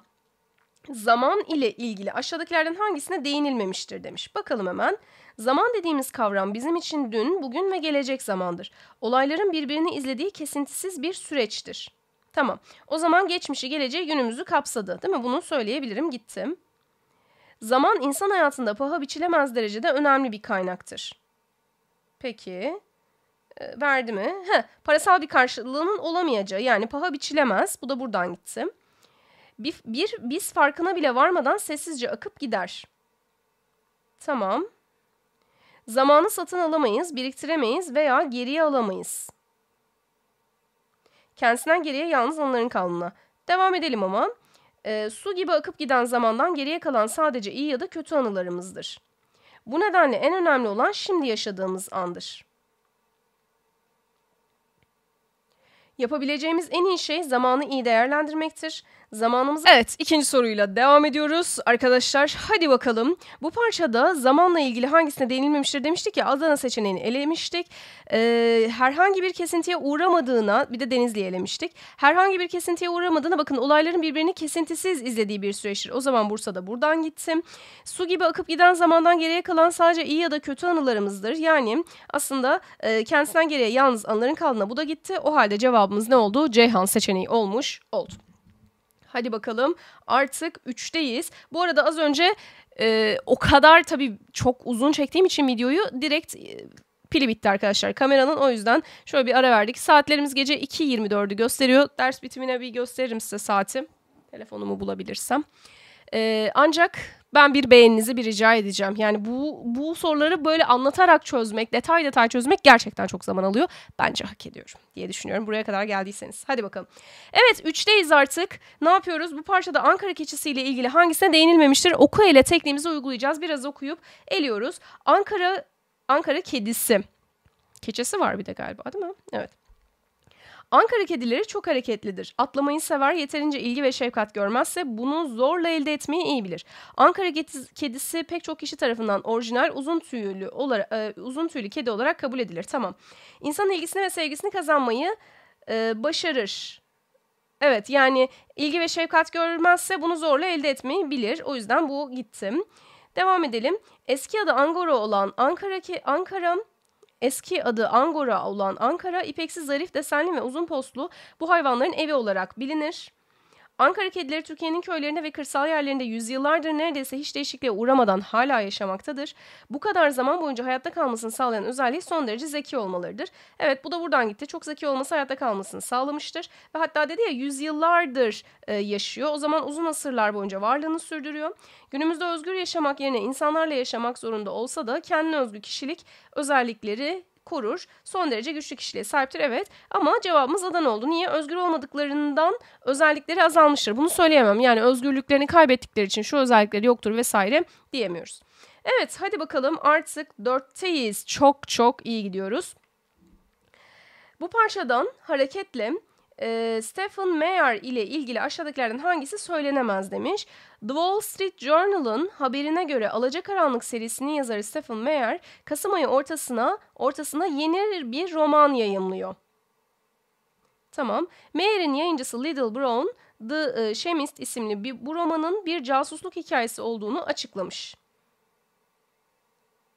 zaman ile ilgili aşağıdakilerden hangisine değinilmemiştir demiş. Bakalım hemen. Zaman dediğimiz kavram bizim için dün, bugün ve gelecek zamandır. Olayların birbirini izlediği kesintisiz bir süreçtir. Tamam. O zaman geçmişi, geleceği, günümüzü kapsadı, değil mi? Bunu söyleyebilirim. Gittim. Zaman insan hayatında paha biçilemez derecede önemli bir kaynaktır. Peki e, verdi mi? Heh, parasal bir karşılığının olamayacağı yani paha biçilemez. Bu da buradan gitti. Bir, bir biz farkına bile varmadan sessizce akıp gider. Tamam. Zamanı satın alamayız, biriktiremeyiz veya geriye alamayız. Kendisinden geriye yalnız anıların kanununa. Devam edelim ama. E, su gibi akıp giden zamandan geriye kalan sadece iyi ya da kötü anılarımızdır. Bu nedenle en önemli olan şimdi yaşadığımız andır. Yapabileceğimiz en iyi şey zamanı iyi değerlendirmektir. Zamanımız Evet, ikinci soruyla devam ediyoruz. Arkadaşlar hadi bakalım. Bu parçada zamanla ilgili hangisine değinilmemiştir demiştik ya Adana seçeneğini elemiştik. Ee, herhangi bir kesintiye uğramadığına bir de Denizli'yi elemiştik. Herhangi bir kesintiye uğramadığına bakın olayların birbirini kesintisiz izlediği bir süreçtir. O zaman Bursa'da buradan gittim. Su gibi akıp giden zamandan geriye kalan sadece iyi ya da kötü anılarımızdır. Yani aslında e, kendisinden geriye yalnız anıların kaldığına bu da gitti. O halde cevabımız ne oldu? Ceyhan seçeneği olmuş oldu. Hadi bakalım artık 3'teyiz. Bu arada az önce e, o kadar tabii çok uzun çektiğim için videoyu direkt... E, pili bitti arkadaşlar kameranın o yüzden şöyle bir ara verdik. Saatlerimiz gece 2.24'ü gösteriyor. Ders bitimine bir gösteririm size saati. Telefonumu bulabilirsem. Ee, ancak ben bir beğeninizi bir rica edeceğim. Yani bu bu soruları böyle anlatarak çözmek, detay detay çözmek gerçekten çok zaman alıyor. Bence hak ediyorum diye düşünüyorum buraya kadar geldiyseniz. Hadi bakalım. Evet üçteyiz artık. Ne yapıyoruz? Bu parçada Ankara keçisiyle ilgili hangisine değinilmemiştir? Oku ele tekniğimizi uygulayacağız. Biraz okuyup eliyoruz. Ankara Ankara kedisi. Keçesi var bir de galiba değil mi? Evet. Ankara kedileri çok hareketlidir. Atlamayı sever, yeterince ilgi ve şefkat görmezse bunu zorla elde etmeyi iyi bilir. Ankara kedisi pek çok kişi tarafından orijinal uzun tüylü olarak e, uzun tüylü kedi olarak kabul edilir. Tamam. İnsan ilgisini ve sevgisini kazanmayı e, başarır. Evet yani ilgi ve şefkat görmezse bunu zorla elde etmeyi bilir. O yüzden bu gittim. Devam edelim. Eski adı Angora olan Ankara, Ankara'm eski adı Angora olan Ankara ipeksi zarif desenli ve uzun postlu bu hayvanların evi olarak bilinir. Ankara kedileri Türkiye'nin köylerinde ve kırsal yerlerinde yüzyıllardır neredeyse hiç değişikliğe uğramadan hala yaşamaktadır. Bu kadar zaman boyunca hayatta kalmasını sağlayan özelliği son derece zeki olmalarıdır. Evet bu da buradan gitti. Çok zeki olması hayatta kalmasını sağlamıştır. Ve hatta dedi ya yüzyıllardır e, yaşıyor. O zaman uzun asırlar boyunca varlığını sürdürüyor. Günümüzde özgür yaşamak yerine insanlarla yaşamak zorunda olsa da kendine özgü kişilik özellikleri korur. Son derece güçlü kişiliğe sahiptir evet ama cevabımız Adana oldu. Niye? Özgür olmadıklarından özellikleri azalmıştır. Bunu söyleyemem. Yani özgürlüklerini kaybettikleri için şu özellikleri yoktur vesaire diyemiyoruz. Evet hadi bakalım artık dörtteyiz. Çok çok iyi gidiyoruz. Bu parçadan hareketle e, Stephen Mayer ile ilgili aşağıdakilerden hangisi söylenemez demiş. The Wall Street Journal'ın haberine göre Alacakaranlık serisinin yazarı Stephen Mayer Kasım ayı ortasına ortasına yeni bir roman yayımlıyor. Tamam. Mayer'in yayıncısı Little Brown The Chemist isimli bir, bu romanın bir casusluk hikayesi olduğunu açıklamış.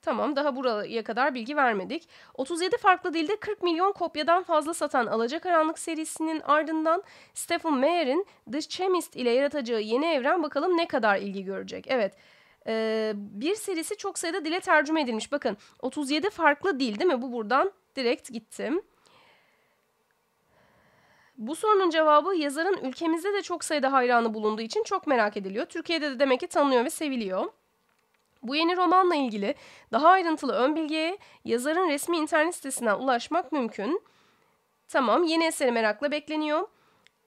Tamam daha buraya kadar bilgi vermedik. 37 farklı dilde 40 milyon kopyadan fazla satan Alacakaranlık serisinin ardından Stephen Meyer'in The Chemist ile yaratacağı yeni evren bakalım ne kadar ilgi görecek. Evet ee, bir serisi çok sayıda dile tercüme edilmiş. Bakın 37 farklı dil değil mi? Bu buradan direkt gittim. Bu sorunun cevabı yazarın ülkemizde de çok sayıda hayranı bulunduğu için çok merak ediliyor. Türkiye'de de demek ki tanınıyor ve seviliyor. Bu yeni romanla ilgili daha ayrıntılı ön bilgiye yazarın resmi internet sitesinden ulaşmak mümkün. Tamam yeni eseri merakla bekleniyor.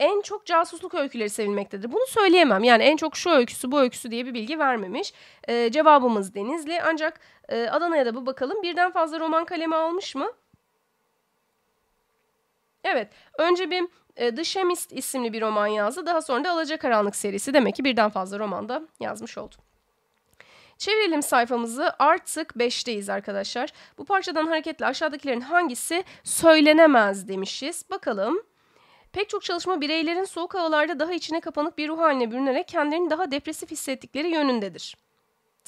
En çok casusluk öyküleri sevilmektedir. Bunu söyleyemem. Yani en çok şu öyküsü bu öyküsü diye bir bilgi vermemiş. Ee, cevabımız Denizli. Ancak e, Adana'ya da bu bakalım. Birden fazla roman kaleme almış mı? Evet. Önce bir e, The Chemist isimli bir roman yazdı. Daha sonra da Alacakaranlık serisi. Demek ki birden fazla romanda yazmış oldu. Çevirelim sayfamızı. Artık 5'teyiz arkadaşlar. Bu parçadan hareketle aşağıdakilerin hangisi söylenemez demişiz. Bakalım. Pek çok çalışma bireylerin soğuk havalarda daha içine kapanık bir ruh haline bürünerek kendilerini daha depresif hissettikleri yönündedir.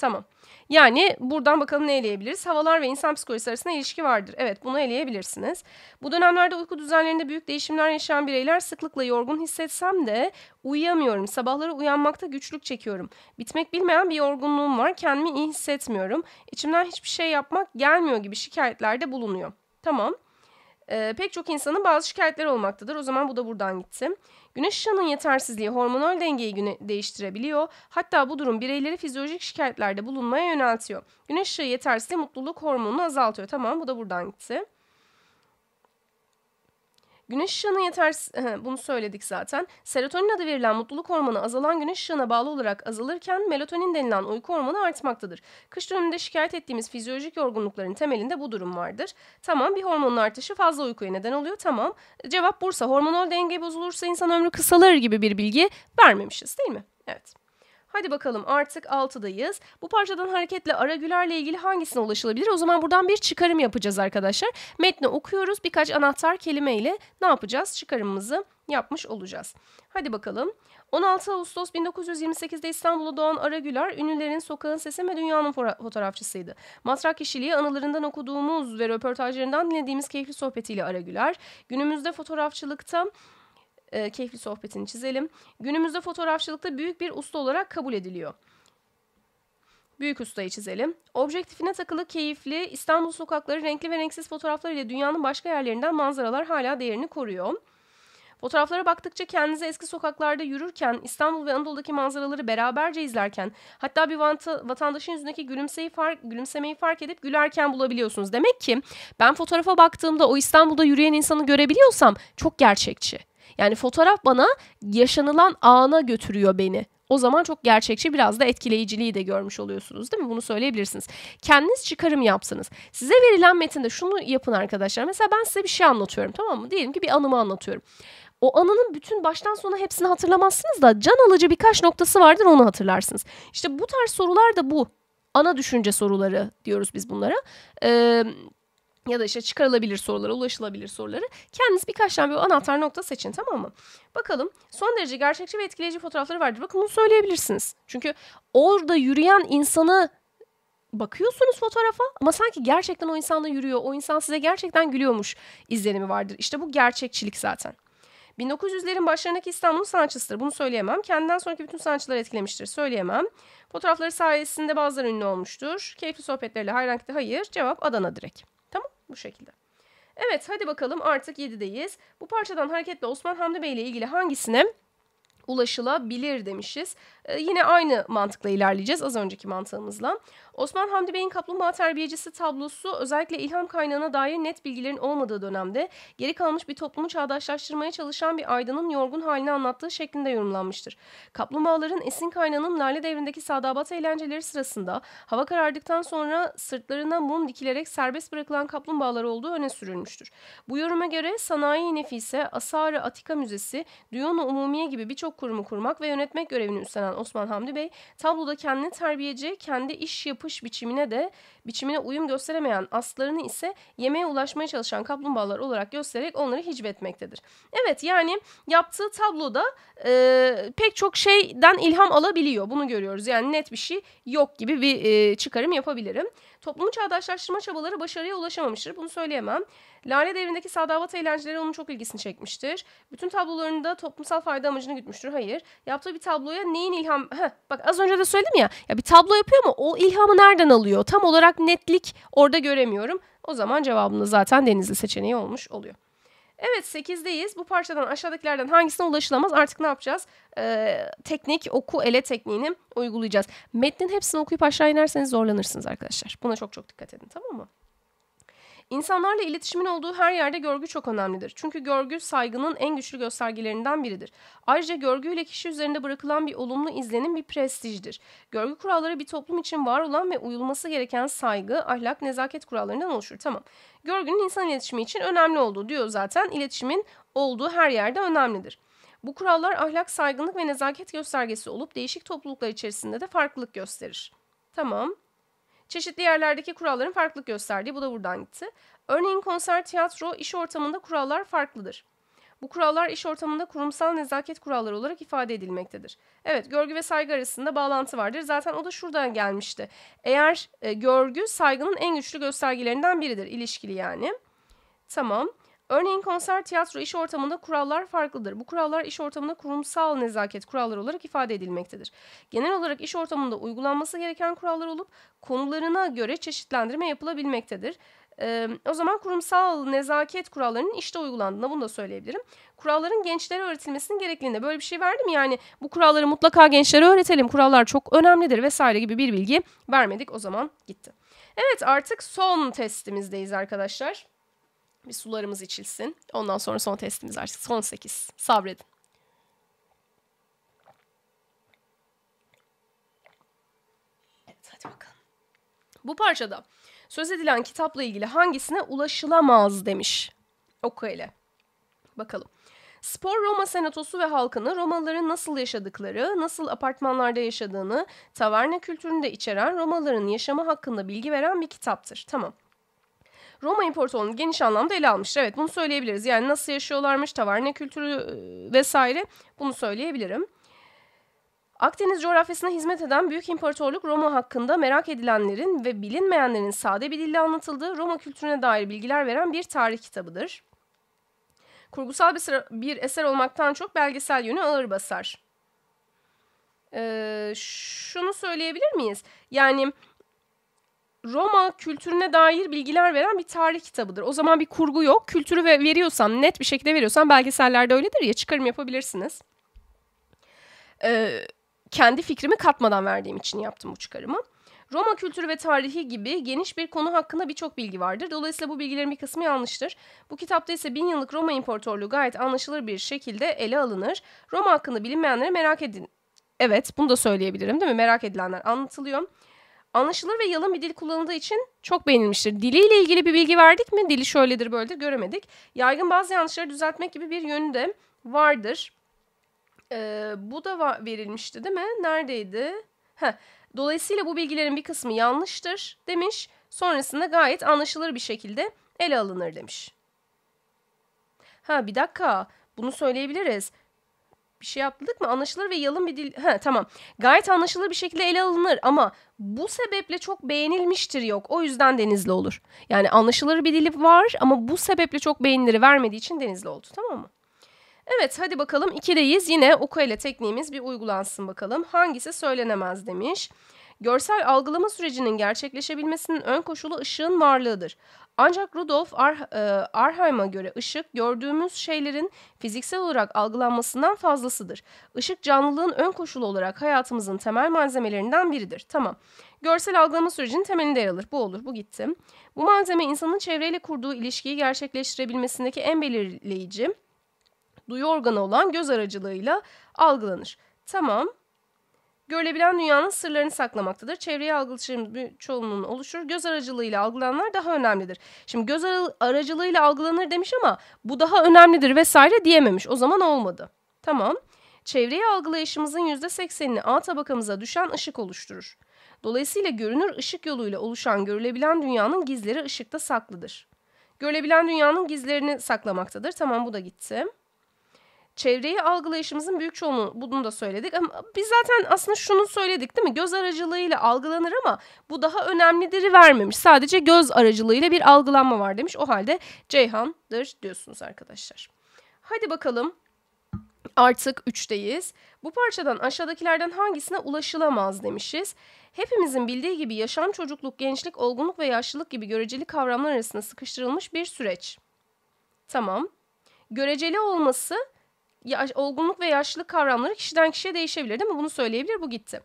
Tamam. Yani buradan bakalım ne eleyebiliriz? Havalar ve insan psikolojisi arasında ilişki vardır. Evet bunu eleyebilirsiniz. Bu dönemlerde uyku düzenlerinde büyük değişimler yaşayan bireyler sıklıkla yorgun hissetsem de uyuyamıyorum. Sabahları uyanmakta güçlük çekiyorum. Bitmek bilmeyen bir yorgunluğum var. Kendimi iyi hissetmiyorum. İçimden hiçbir şey yapmak gelmiyor gibi şikayetlerde bulunuyor. Tamam. Ee, pek çok insanın bazı şikayetleri olmaktadır. O zaman bu da buradan gitti. Güneş ışığının yetersizliği hormonal dengeyi güne değiştirebiliyor. Hatta bu durum bireyleri fizyolojik şikayetlerde bulunmaya yöneltiyor. Güneş ışığı yetersizliği mutluluk hormonunu azaltıyor. Tamam bu da buradan gitti. Güneş ışığının yetersiz... [LAUGHS] Bunu söyledik zaten. Serotonin adı verilen mutluluk hormonu azalan güneş ışığına bağlı olarak azalırken melatonin denilen uyku hormonu artmaktadır. Kış döneminde şikayet ettiğimiz fizyolojik yorgunlukların temelinde bu durum vardır. Tamam bir hormonun artışı fazla uykuya neden oluyor. Tamam. E, cevap Bursa. Hormonal denge bozulursa insan ömrü kısalır gibi bir bilgi vermemişiz değil mi? Evet. Hadi bakalım artık 6'dayız. Bu parçadan hareketle Ara Güler'le ilgili hangisine ulaşılabilir? O zaman buradan bir çıkarım yapacağız arkadaşlar. Metni okuyoruz. Birkaç anahtar kelimeyle ne yapacağız? Çıkarımımızı yapmış olacağız. Hadi bakalım. 16 Ağustos 1928'de İstanbul'da doğan Ara Güler, ünlülerin sokağın sesi ve dünyanın fotoğrafçısıydı. Matrak kişiliği anılarından okuduğumuz ve röportajlarından dinlediğimiz keyifli sohbetiyle Ara Güler, günümüzde fotoğrafçılıkta e, keyifli sohbetini çizelim. Günümüzde fotoğrafçılıkta büyük bir usta olarak kabul ediliyor. Büyük ustayı çizelim. Objektifine takılı keyifli İstanbul sokakları renkli ve renksiz fotoğraflarıyla dünyanın başka yerlerinden manzaralar hala değerini koruyor. Fotoğraflara baktıkça kendinize eski sokaklarda yürürken, İstanbul ve Anadolu'daki manzaraları beraberce izlerken, hatta bir vatandaşın yüzündeki gülümseyi fark, gülümsemeyi fark edip gülerken bulabiliyorsunuz. Demek ki ben fotoğrafa baktığımda o İstanbul'da yürüyen insanı görebiliyorsam çok gerçekçi. Yani fotoğraf bana yaşanılan ana götürüyor beni. O zaman çok gerçekçi biraz da etkileyiciliği de görmüş oluyorsunuz değil mi? Bunu söyleyebilirsiniz. Kendiniz çıkarım yapsanız, Size verilen metinde şunu yapın arkadaşlar. Mesela ben size bir şey anlatıyorum tamam mı? Diyelim ki bir anımı anlatıyorum. O anının bütün baştan sona hepsini hatırlamazsınız da can alıcı birkaç noktası vardır onu hatırlarsınız. İşte bu tarz sorular da bu. Ana düşünce soruları diyoruz biz bunlara. Ee, ya da işte çıkarılabilir sorulara, ulaşılabilir soruları kendiniz birkaç tane böyle anahtar nokta seçin tamam mı? Bakalım son derece gerçekçi ve etkileyici fotoğrafları vardır. Bakın bunu söyleyebilirsiniz. Çünkü orada yürüyen insanı bakıyorsunuz fotoğrafa ama sanki gerçekten o insanla yürüyor. O insan size gerçekten gülüyormuş izlenimi vardır. İşte bu gerçekçilik zaten. 1900'lerin başlarındaki İstanbul'un sanatçısıdır. Bunu söyleyemem. Kendinden sonraki bütün sanatçıları etkilemiştir. Söyleyemem. Fotoğrafları sayesinde bazıları ünlü olmuştur. Keyifli sohbetleriyle hayran kitle hayır. Cevap Adana direkt. Bu şekilde. Evet hadi bakalım artık 7'deyiz. Bu parçadan hareketle Osman Hamdi Bey ile ilgili hangisine ulaşılabilir demişiz. Ee, yine aynı mantıkla ilerleyeceğiz az önceki mantığımızla. Osman Hamdi Bey'in Kaplumbağa Terbiyecisi tablosu özellikle ilham kaynağına dair net bilgilerin olmadığı dönemde geri kalmış bir toplumu çağdaşlaştırmaya çalışan bir aydının yorgun halini anlattığı şeklinde yorumlanmıştır. Kaplumbağaların Esin kaynağının Lale Devri'ndeki sadabat eğlenceleri sırasında hava karardıktan sonra sırtlarına mum dikilerek serbest bırakılan kaplumbağalar olduğu öne sürülmüştür. Bu yoruma göre Sanayi Nefise, Asarı Atika Müzesi, Diyonu Umumiye gibi birçok kurumu kurmak ve yönetmek görevini üstlenen eden Osman Hamdi Bey tabloda kendini terbiyeci, kendi iş yapış biçimine de biçimine uyum gösteremeyen aslarını ise yemeğe ulaşmaya çalışan kaplumbağalar olarak göstererek onları hicvetmektedir. Evet yani yaptığı tabloda e, pek çok şeyden ilham alabiliyor. Bunu görüyoruz. Yani net bir şey yok gibi bir e, çıkarım yapabilirim. Toplumu çağdaşlaştırma çabaları başarıya ulaşamamıştır. Bunu söyleyemem. Lale devrindeki sadavat eğlenceleri onun çok ilgisini çekmiştir. Bütün tablolarında toplumsal fayda amacını gütmüştür. Hayır. Yaptığı bir tabloya neyin ilham... Heh, bak az önce de söyledim ya. Ya bir tablo yapıyor ama o ilhamı nereden alıyor? Tam olarak netlik orada göremiyorum. O zaman cevabımda zaten denizli seçeneği olmuş oluyor. Evet 8'deyiz. Bu parçadan aşağıdakilerden hangisine ulaşılamaz? Artık ne yapacağız? Ee, teknik oku ele tekniğini uygulayacağız. Metnin hepsini okuyup aşağı inerseniz zorlanırsınız arkadaşlar. Buna çok çok dikkat edin tamam mı? İnsanlarla iletişimin olduğu her yerde görgü çok önemlidir. Çünkü görgü saygının en güçlü göstergelerinden biridir. Ayrıca görgüyle kişi üzerinde bırakılan bir olumlu izlenim bir prestijdir. Görgü kuralları bir toplum için var olan ve uyulması gereken saygı, ahlak, nezaket kurallarından oluşur. Tamam görgünün insan iletişimi için önemli olduğu diyor zaten. iletişimin olduğu her yerde önemlidir. Bu kurallar ahlak, saygınlık ve nezaket göstergesi olup değişik topluluklar içerisinde de farklılık gösterir. Tamam. Çeşitli yerlerdeki kuralların farklılık gösterdiği bu da buradan gitti. Örneğin konser, tiyatro, iş ortamında kurallar farklıdır. Bu kurallar iş ortamında kurumsal nezaket kuralları olarak ifade edilmektedir. Evet, görgü ve saygı arasında bağlantı vardır. Zaten o da şuradan gelmişti. Eğer e, görgü saygının en güçlü göstergelerinden biridir, ilişkili yani. Tamam. Örneğin konser, tiyatro, iş ortamında kurallar farklıdır. Bu kurallar iş ortamında kurumsal nezaket kuralları olarak ifade edilmektedir. Genel olarak iş ortamında uygulanması gereken kurallar olup konularına göre çeşitlendirme yapılabilmektedir. E, o zaman kurumsal nezaket kurallarının işte uygulandığına bunu da söyleyebilirim. Kuralların gençlere öğretilmesinin gerekliliğine böyle bir şey verdim. Yani bu kuralları mutlaka gençlere öğretelim. Kurallar çok önemlidir vesaire gibi bir bilgi vermedik. O zaman gitti. Evet artık son testimizdeyiz arkadaşlar. Bir sularımız içilsin. Ondan sonra son testimiz artık son 8. Sabredin. Evet hadi bakalım. Bu parçada Söz edilen kitapla ilgili hangisine ulaşılamaz demiş Okoyle. Bakalım. Spor Roma Senatosu ve halkını Romalıların nasıl yaşadıkları, nasıl apartmanlarda yaşadığını, taverna kültürünü de içeren Romalıların yaşamı hakkında bilgi veren bir kitaptır. Tamam. Roma İmparatorluğu'nu geniş anlamda ele almış. Evet bunu söyleyebiliriz. Yani nasıl yaşıyorlarmış, taverna kültürü e, vesaire bunu söyleyebilirim. Akdeniz coğrafyasına hizmet eden Büyük İmparatorluk Roma hakkında merak edilenlerin ve bilinmeyenlerin sade bir dille anlatıldığı Roma kültürüne dair bilgiler veren bir tarih kitabıdır. Kurgusal bir, sıra, bir eser olmaktan çok belgesel yönü ağır basar. Ee, şunu söyleyebilir miyiz? Yani Roma kültürüne dair bilgiler veren bir tarih kitabıdır. O zaman bir kurgu yok. Kültürü veriyorsan, net bir şekilde veriyorsan belgesellerde öyledir ya çıkarım yapabilirsiniz. Ee, kendi fikrimi katmadan verdiğim için yaptım bu çıkarımı. Roma kültürü ve tarihi gibi geniş bir konu hakkında birçok bilgi vardır. Dolayısıyla bu bilgilerin bir kısmı yanlıştır. Bu kitapta ise bin yıllık Roma İmparatorluğu gayet anlaşılır bir şekilde ele alınır. Roma hakkında bilinmeyenlere merak edin. Evet bunu da söyleyebilirim değil mi? Merak edilenler anlatılıyor. Anlaşılır ve yalın bir dil kullanıldığı için çok beğenilmiştir. Diliyle ilgili bir bilgi verdik mi? Dili şöyledir böyledir göremedik. Yaygın bazı yanlışları düzeltmek gibi bir yönü de vardır. Ee, bu da verilmişti değil mi? Neredeydi? Heh. Dolayısıyla bu bilgilerin bir kısmı yanlıştır demiş. Sonrasında gayet anlaşılır bir şekilde ele alınır demiş. Ha bir dakika bunu söyleyebiliriz. Bir şey yaptık mı? Anlaşılır ve yalın bir dil... Ha tamam. Gayet anlaşılır bir şekilde ele alınır ama bu sebeple çok beğenilmiştir yok. O yüzden Denizli olur. Yani anlaşılır bir dili var ama bu sebeple çok beğenileri vermediği için Denizli oldu. Tamam mı? Evet hadi bakalım 2'deyiz. Yine ukulele tekniğimiz bir uygulansın bakalım. Hangisi söylenemez demiş. Görsel algılama sürecinin gerçekleşebilmesinin ön koşulu ışığın varlığıdır. Ancak Rudolf Ar e, Arheim'a göre ışık gördüğümüz şeylerin fiziksel olarak algılanmasından fazlasıdır. Işık canlılığın ön koşulu olarak hayatımızın temel malzemelerinden biridir. Tamam. Görsel algılama sürecinin temelinde yer alır. Bu olur, bu gittim. Bu malzeme insanın çevreyle kurduğu ilişkiyi gerçekleştirebilmesindeki en belirleyici duyu organı olan göz aracılığıyla algılanır. Tamam. Görülebilen dünyanın sırlarını saklamaktadır. Çevreyi algılayışlarımız bir çoğunluğunu oluşur. Göz aracılığıyla algılananlar daha önemlidir. Şimdi göz aracılığıyla algılanır demiş ama bu daha önemlidir vesaire diyememiş. O zaman olmadı. Tamam. Çevreyi algılayışımızın %80'ini A tabakamıza düşen ışık oluşturur. Dolayısıyla görünür ışık yoluyla oluşan görülebilen dünyanın gizleri ışıkta saklıdır. Görülebilen dünyanın gizlerini saklamaktadır. Tamam bu da gitti çevreyi algılayışımızın büyük çoğunu bunu da söyledik. Ama biz zaten aslında şunu söyledik değil mi? Göz aracılığıyla algılanır ama bu daha önemlidir. vermemiş. Sadece göz aracılığıyla bir algılanma var demiş. O halde Ceyhan'dır diyorsunuz arkadaşlar. Hadi bakalım artık üçteyiz. Bu parçadan aşağıdakilerden hangisine ulaşılamaz demişiz. Hepimizin bildiği gibi yaşam, çocukluk, gençlik, olgunluk ve yaşlılık gibi göreceli kavramlar arasında sıkıştırılmış bir süreç. Tamam. Göreceli olması yaş, olgunluk ve yaşlılık kavramları kişiden kişiye değişebilir değil mi? Bunu söyleyebilir bu gitti.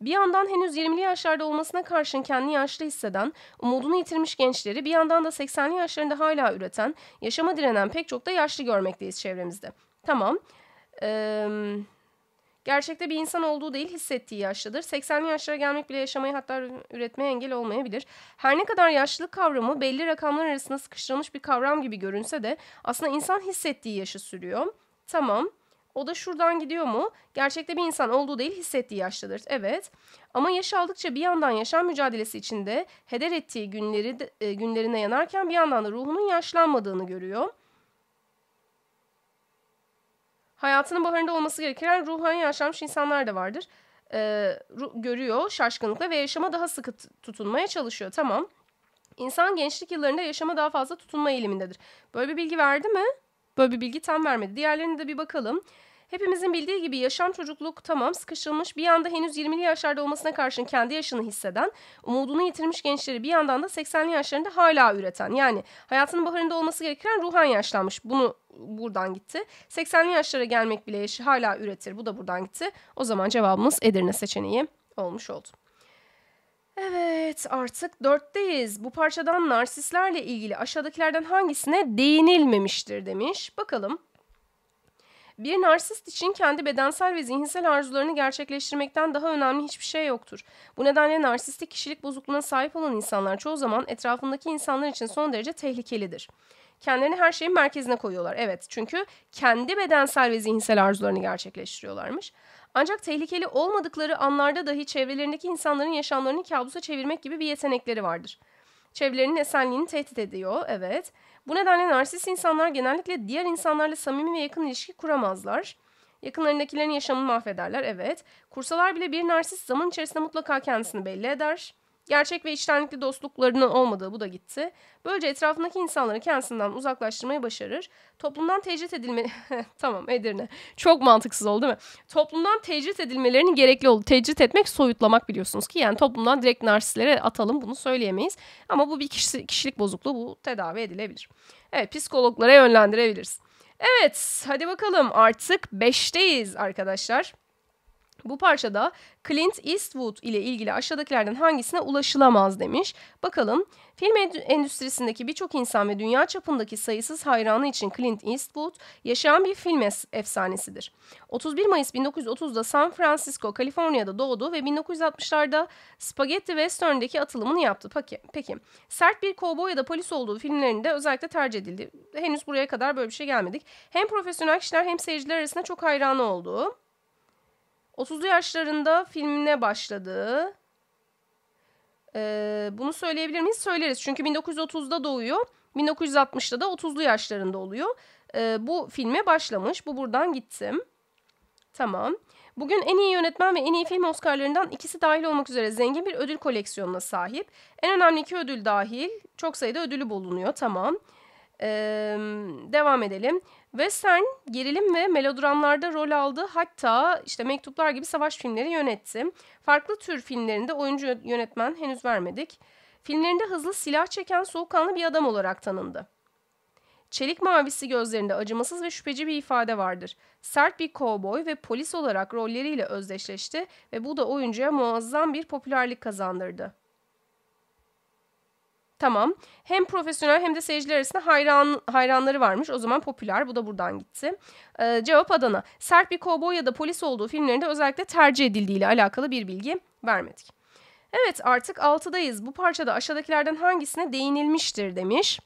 Bir yandan henüz 20'li yaşlarda olmasına karşın kendini yaşlı hisseden, umudunu yitirmiş gençleri bir yandan da 80'li yaşlarında hala üreten, yaşama direnen pek çok da yaşlı görmekteyiz çevremizde. Tamam. Ee, gerçekte bir insan olduğu değil hissettiği yaşlıdır. 80'li yaşlara gelmek bile yaşamayı hatta üretmeye engel olmayabilir. Her ne kadar yaşlılık kavramı belli rakamlar arasında sıkıştırılmış bir kavram gibi görünse de aslında insan hissettiği yaşı sürüyor. Tamam. O da şuradan gidiyor mu? Gerçekte bir insan olduğu değil hissettiği yaşlıdır. Evet. Ama yaş aldıkça bir yandan yaşam mücadelesi içinde heder ettiği günleri e, günlerine yanarken bir yandan da ruhunun yaşlanmadığını görüyor. Hayatının baharında olması gereken ruhen yaşlanmış insanlar da vardır. E, görüyor şaşkınlıkla ve yaşama daha sıkı tutunmaya çalışıyor. Tamam. İnsan gençlik yıllarında yaşama daha fazla tutunma eğilimindedir. Böyle bir bilgi verdi mi? Böyle bir bilgi tam vermedi. Diğerlerine de bir bakalım. Hepimizin bildiği gibi yaşam çocukluk tamam sıkışılmış bir yanda henüz 20'li yaşlarda olmasına karşın kendi yaşını hisseden, umudunu yitirmiş gençleri bir yandan da 80'li yaşlarında hala üreten yani hayatının baharında olması gereken ruhan yaşlanmış bunu buradan gitti. 80'li yaşlara gelmek bile yaşı hala üretir bu da buradan gitti. O zaman cevabımız Edirne seçeneği olmuş oldu. Evet artık dörtteyiz. Bu parçadan narsistlerle ilgili aşağıdakilerden hangisine değinilmemiştir demiş. Bakalım. Bir narsist için kendi bedensel ve zihinsel arzularını gerçekleştirmekten daha önemli hiçbir şey yoktur. Bu nedenle narsistik kişilik bozukluğuna sahip olan insanlar çoğu zaman etrafındaki insanlar için son derece tehlikelidir. Kendilerini her şeyin merkezine koyuyorlar. Evet çünkü kendi bedensel ve zihinsel arzularını gerçekleştiriyorlarmış. Ancak tehlikeli olmadıkları anlarda dahi çevrelerindeki insanların yaşamlarını kabusa çevirmek gibi bir yetenekleri vardır. Çevrelerinin esenliğini tehdit ediyor, evet. Bu nedenle narsist insanlar genellikle diğer insanlarla samimi ve yakın ilişki kuramazlar. Yakınlarındakilerin yaşamını mahvederler, evet. Kursalar bile bir narsist zaman içerisinde mutlaka kendisini belli eder. Gerçek ve içtenlikli dostluklarının olmadığı bu da gitti. Böylece etrafındaki insanları kendisinden uzaklaştırmayı başarır. Toplumdan tecrit edilme... [LAUGHS] tamam Edirne. Çok mantıksız oldu değil mi? Toplumdan tecrit edilmelerinin gerekli olduğu, Tecrit etmek soyutlamak biliyorsunuz ki. Yani toplumdan direkt narsistlere atalım bunu söyleyemeyiz. Ama bu bir kişilik bozukluğu bu tedavi edilebilir. Evet psikologlara yönlendirebiliriz. Evet hadi bakalım artık 5'teyiz arkadaşlar. Bu parçada Clint Eastwood ile ilgili aşağıdakilerden hangisine ulaşılamaz demiş. Bakalım film endüstrisindeki birçok insan ve dünya çapındaki sayısız hayranı için Clint Eastwood yaşayan bir film efsanesidir. 31 Mayıs 1930'da San Francisco, Kaliforniya'da doğdu ve 1960'larda Spaghetti Western'deki atılımını yaptı. Peki, peki sert bir kovboy ya da polis olduğu filmlerinde özellikle tercih edildi. Henüz buraya kadar böyle bir şey gelmedik. Hem profesyonel kişiler hem seyirciler arasında çok hayranı olduğu 30'lu yaşlarında filmine başladığı ee, bunu söyleyebilir miyiz? Söyleriz. Çünkü 1930'da doğuyor. 1960'da da 30'lu yaşlarında oluyor. Ee, bu filme başlamış. Bu buradan gittim. Tamam. Bugün en iyi yönetmen ve en iyi film Oscar'larından ikisi dahil olmak üzere zengin bir ödül koleksiyonuna sahip. En önemli iki ödül dahil çok sayıda ödülü bulunuyor. Tamam. Ee, devam edelim. Western, gerilim ve melodramlarda rol aldı. Hatta işte mektuplar gibi savaş filmleri yönetti. Farklı tür filmlerinde oyuncu yönetmen henüz vermedik. Filmlerinde hızlı silah çeken soğukkanlı bir adam olarak tanındı. Çelik mavisi gözlerinde acımasız ve şüpheci bir ifade vardır. Sert bir kovboy ve polis olarak rolleriyle özdeşleşti ve bu da oyuncuya muazzam bir popülerlik kazandırdı. Tamam. Hem profesyonel hem de seyirciler arasında hayran hayranları varmış. O zaman popüler. Bu da buradan gitti. Ee, cevap Adana. Sert bir kovboy ya da polis olduğu filmlerinde özellikle tercih edildiğiyle alakalı bir bilgi vermedik. Evet artık 6'dayız. Bu parçada aşağıdakilerden hangisine değinilmiştir demiş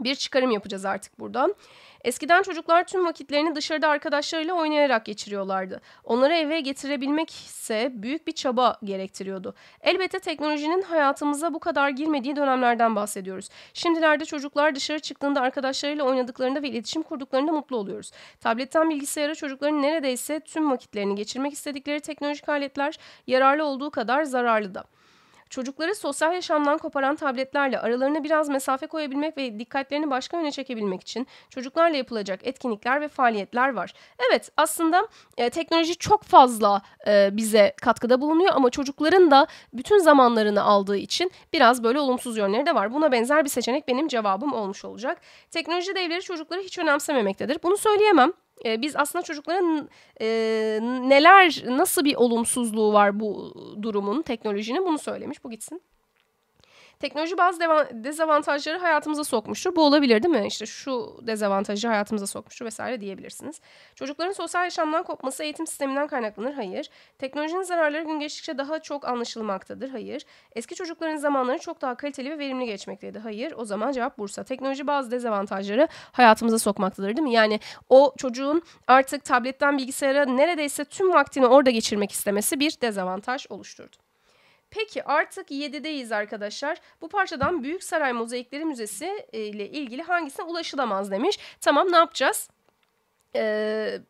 bir çıkarım yapacağız artık buradan. Eskiden çocuklar tüm vakitlerini dışarıda arkadaşlarıyla oynayarak geçiriyorlardı. Onları eve getirebilmek ise büyük bir çaba gerektiriyordu. Elbette teknolojinin hayatımıza bu kadar girmediği dönemlerden bahsediyoruz. Şimdilerde çocuklar dışarı çıktığında arkadaşlarıyla oynadıklarında ve iletişim kurduklarında mutlu oluyoruz. Tabletten bilgisayara çocukların neredeyse tüm vakitlerini geçirmek istedikleri teknolojik aletler yararlı olduğu kadar zararlı da. Çocukları sosyal yaşamdan koparan tabletlerle aralarına biraz mesafe koyabilmek ve dikkatlerini başka yöne çekebilmek için çocuklarla yapılacak etkinlikler ve faaliyetler var. Evet aslında e, teknoloji çok fazla e, bize katkıda bulunuyor ama çocukların da bütün zamanlarını aldığı için biraz böyle olumsuz yönleri de var. Buna benzer bir seçenek benim cevabım olmuş olacak. Teknoloji devleri çocukları hiç önemsememektedir. Bunu söyleyemem. Ee, biz aslında çocukların e, neler nasıl bir olumsuzluğu var bu durumun teknolojinin bunu söylemiş bu gitsin. Teknoloji bazı dezavantajları hayatımıza sokmuştur. Bu olabilir değil mi? İşte şu dezavantajı hayatımıza sokmuştur vesaire diyebilirsiniz. Çocukların sosyal yaşamdan kopması eğitim sisteminden kaynaklanır. Hayır. Teknolojinin zararları gün geçtikçe daha çok anlaşılmaktadır. Hayır. Eski çocukların zamanları çok daha kaliteli ve verimli geçmekteydi. Hayır. O zaman cevap Bursa. Teknoloji bazı dezavantajları hayatımıza sokmaktadır değil mi? Yani o çocuğun artık tabletten bilgisayara neredeyse tüm vaktini orada geçirmek istemesi bir dezavantaj oluşturdu. Peki artık 7'deyiz arkadaşlar. Bu parçadan Büyük Saray Mozaikleri Müzesi e, ile ilgili hangisine ulaşılamaz demiş. Tamam ne yapacağız? Ee,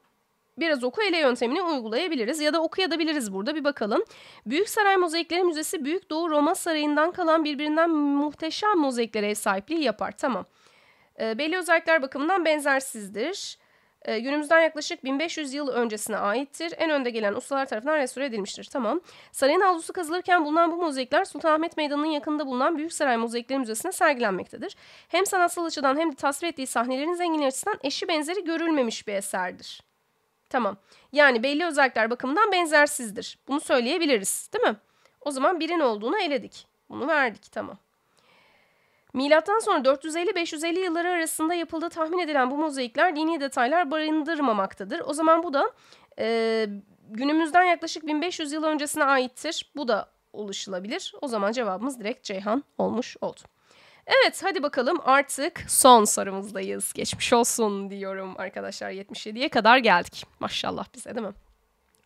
biraz oku ele yöntemini uygulayabiliriz ya da okuyabiliriz burada bir bakalım. Büyük Saray Mozaikleri Müzesi Büyük Doğu Roma Sarayı'ndan kalan birbirinden muhteşem mozaiklere ev sahipliği yapar. Tamam. Ee, belli özellikler bakımından benzersizdir. E, günümüzden yaklaşık 1500 yıl öncesine aittir. En önde gelen ustalar tarafından restore edilmiştir. Tamam. Sarayın avlusu kazılırken bulunan bu mozaikler Sultanahmet Meydanı'nın yakında bulunan büyük Büyüksaray Mozaikleri Müzesi'ne sergilenmektedir. Hem sanatsal açıdan hem de tasvir ettiği sahnelerin zenginliği açısından eşi benzeri görülmemiş bir eserdir. Tamam. Yani belli özellikler bakımından benzersizdir. Bunu söyleyebiliriz, değil mi? O zaman birin olduğunu eledik. Bunu verdik, tamam. Milattan sonra 450-550 yılları arasında yapıldığı tahmin edilen bu mozaikler dini detaylar barındırmamaktadır. O zaman bu da e, günümüzden yaklaşık 1500 yıl öncesine aittir. Bu da oluşulabilir. O zaman cevabımız direkt Ceyhan olmuş oldu. Evet hadi bakalım artık son sorumuzdayız. Geçmiş olsun diyorum arkadaşlar 77'ye kadar geldik. Maşallah bize değil mi?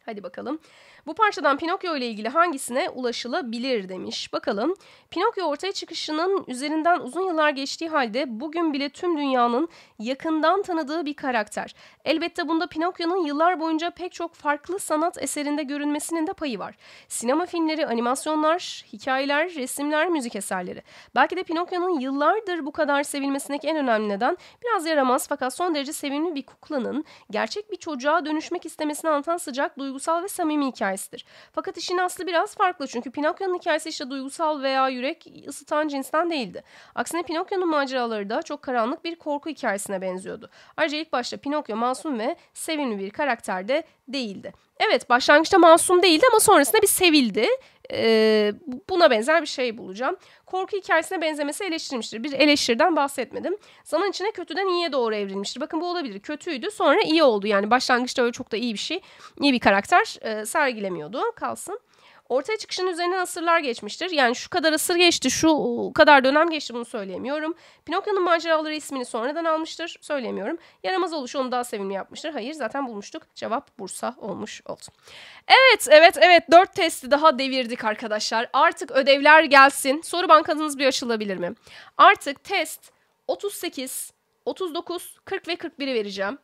Hadi bakalım. Bu parçadan Pinokyo ile ilgili hangisine ulaşılabilir demiş. Bakalım. Pinokyo ortaya çıkışının üzerinden uzun yıllar geçtiği halde bugün bile tüm dünyanın yakından tanıdığı bir karakter. Elbette bunda Pinokyo'nun yıllar boyunca pek çok farklı sanat eserinde görünmesinin de payı var. Sinema filmleri, animasyonlar, hikayeler, resimler, müzik eserleri. Belki de Pinokyo'nun yıllardır bu kadar sevilmesindeki en önemli neden biraz yaramaz fakat son derece sevimli bir kuklanın gerçek bir çocuğa dönüşmek istemesini anlatan sıcak, duygusal ve samimi hikaye hikayesidir. Fakat işin aslı biraz farklı çünkü Pinokyo'nun hikayesi işte duygusal veya yürek ısıtan cinsten değildi. Aksine Pinokyo'nun maceraları da çok karanlık bir korku hikayesine benziyordu. Ayrıca ilk başta Pinokyo masum ve sevimli bir karakterde değildi. Evet başlangıçta masum değildi ama sonrasında bir sevildi e, buna benzer bir şey bulacağım. Korku hikayesine benzemesi eleştirilmiştir. Bir eleştirden bahsetmedim. Zaman içinde kötüden iyiye doğru evrilmiştir. Bakın bu olabilir. Kötüydü sonra iyi oldu. Yani başlangıçta öyle çok da iyi bir şey, iyi bir karakter e, sergilemiyordu. Kalsın. Ortaya çıkışın üzerinden asırlar geçmiştir. Yani şu kadar asır geçti, şu kadar dönem geçti bunu söyleyemiyorum. Pinokyo'nun maceraları ismini sonradan almıştır. Söyleyemiyorum. Yaramaz oluşu onu daha sevimli yapmıştır. Hayır zaten bulmuştuk. Cevap Bursa olmuş oldu. Evet, evet, evet. Dört testi daha devirdik arkadaşlar. Artık ödevler gelsin. Soru bankanız bir açılabilir mi? Artık test 38, 39, 40 ve 41'i vereceğim.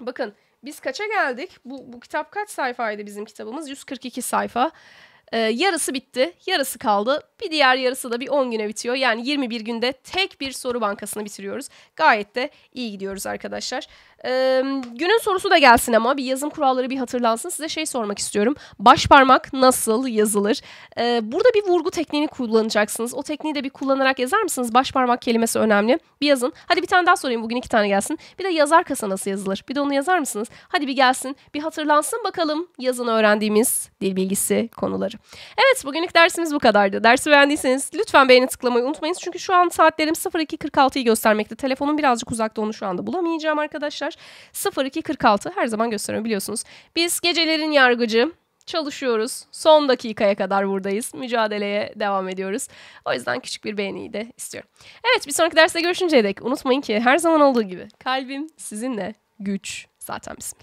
Bakın biz kaça geldik? Bu, bu kitap kaç sayfaydı bizim kitabımız? 142 sayfa. Ee, yarısı bitti, yarısı kaldı. Bir diğer yarısı da bir 10 güne bitiyor. Yani 21 günde tek bir soru bankasını bitiriyoruz. Gayet de iyi gidiyoruz arkadaşlar. Ee, günün sorusu da gelsin ama bir yazım kuralları bir hatırlansın. Size şey sormak istiyorum. Baş parmak nasıl yazılır? Ee, burada bir vurgu tekniğini kullanacaksınız. O tekniği de bir kullanarak yazar mısınız? Baş parmak kelimesi önemli. Bir yazın. Hadi bir tane daha sorayım. Bugün iki tane gelsin. Bir de yazar kasa nasıl yazılır? Bir de onu yazar mısınız? Hadi bir gelsin. Bir hatırlansın bakalım yazın öğrendiğimiz dil bilgisi konuları. Evet bugünlük dersimiz bu kadardı. Dersi beğendiyseniz lütfen beğeni tıklamayı unutmayınız. Çünkü şu an saatlerim 02.46'yı göstermekte. Telefonum birazcık uzakta onu şu anda bulamayacağım arkadaşlar arkadaşlar. 0246 her zaman gösteriyorum biliyorsunuz. Biz gecelerin yargıcı çalışıyoruz. Son dakikaya kadar buradayız. Mücadeleye devam ediyoruz. O yüzden küçük bir beğeniyi de istiyorum. Evet bir sonraki derste görüşünceye dek unutmayın ki her zaman olduğu gibi kalbim sizinle güç zaten bizim.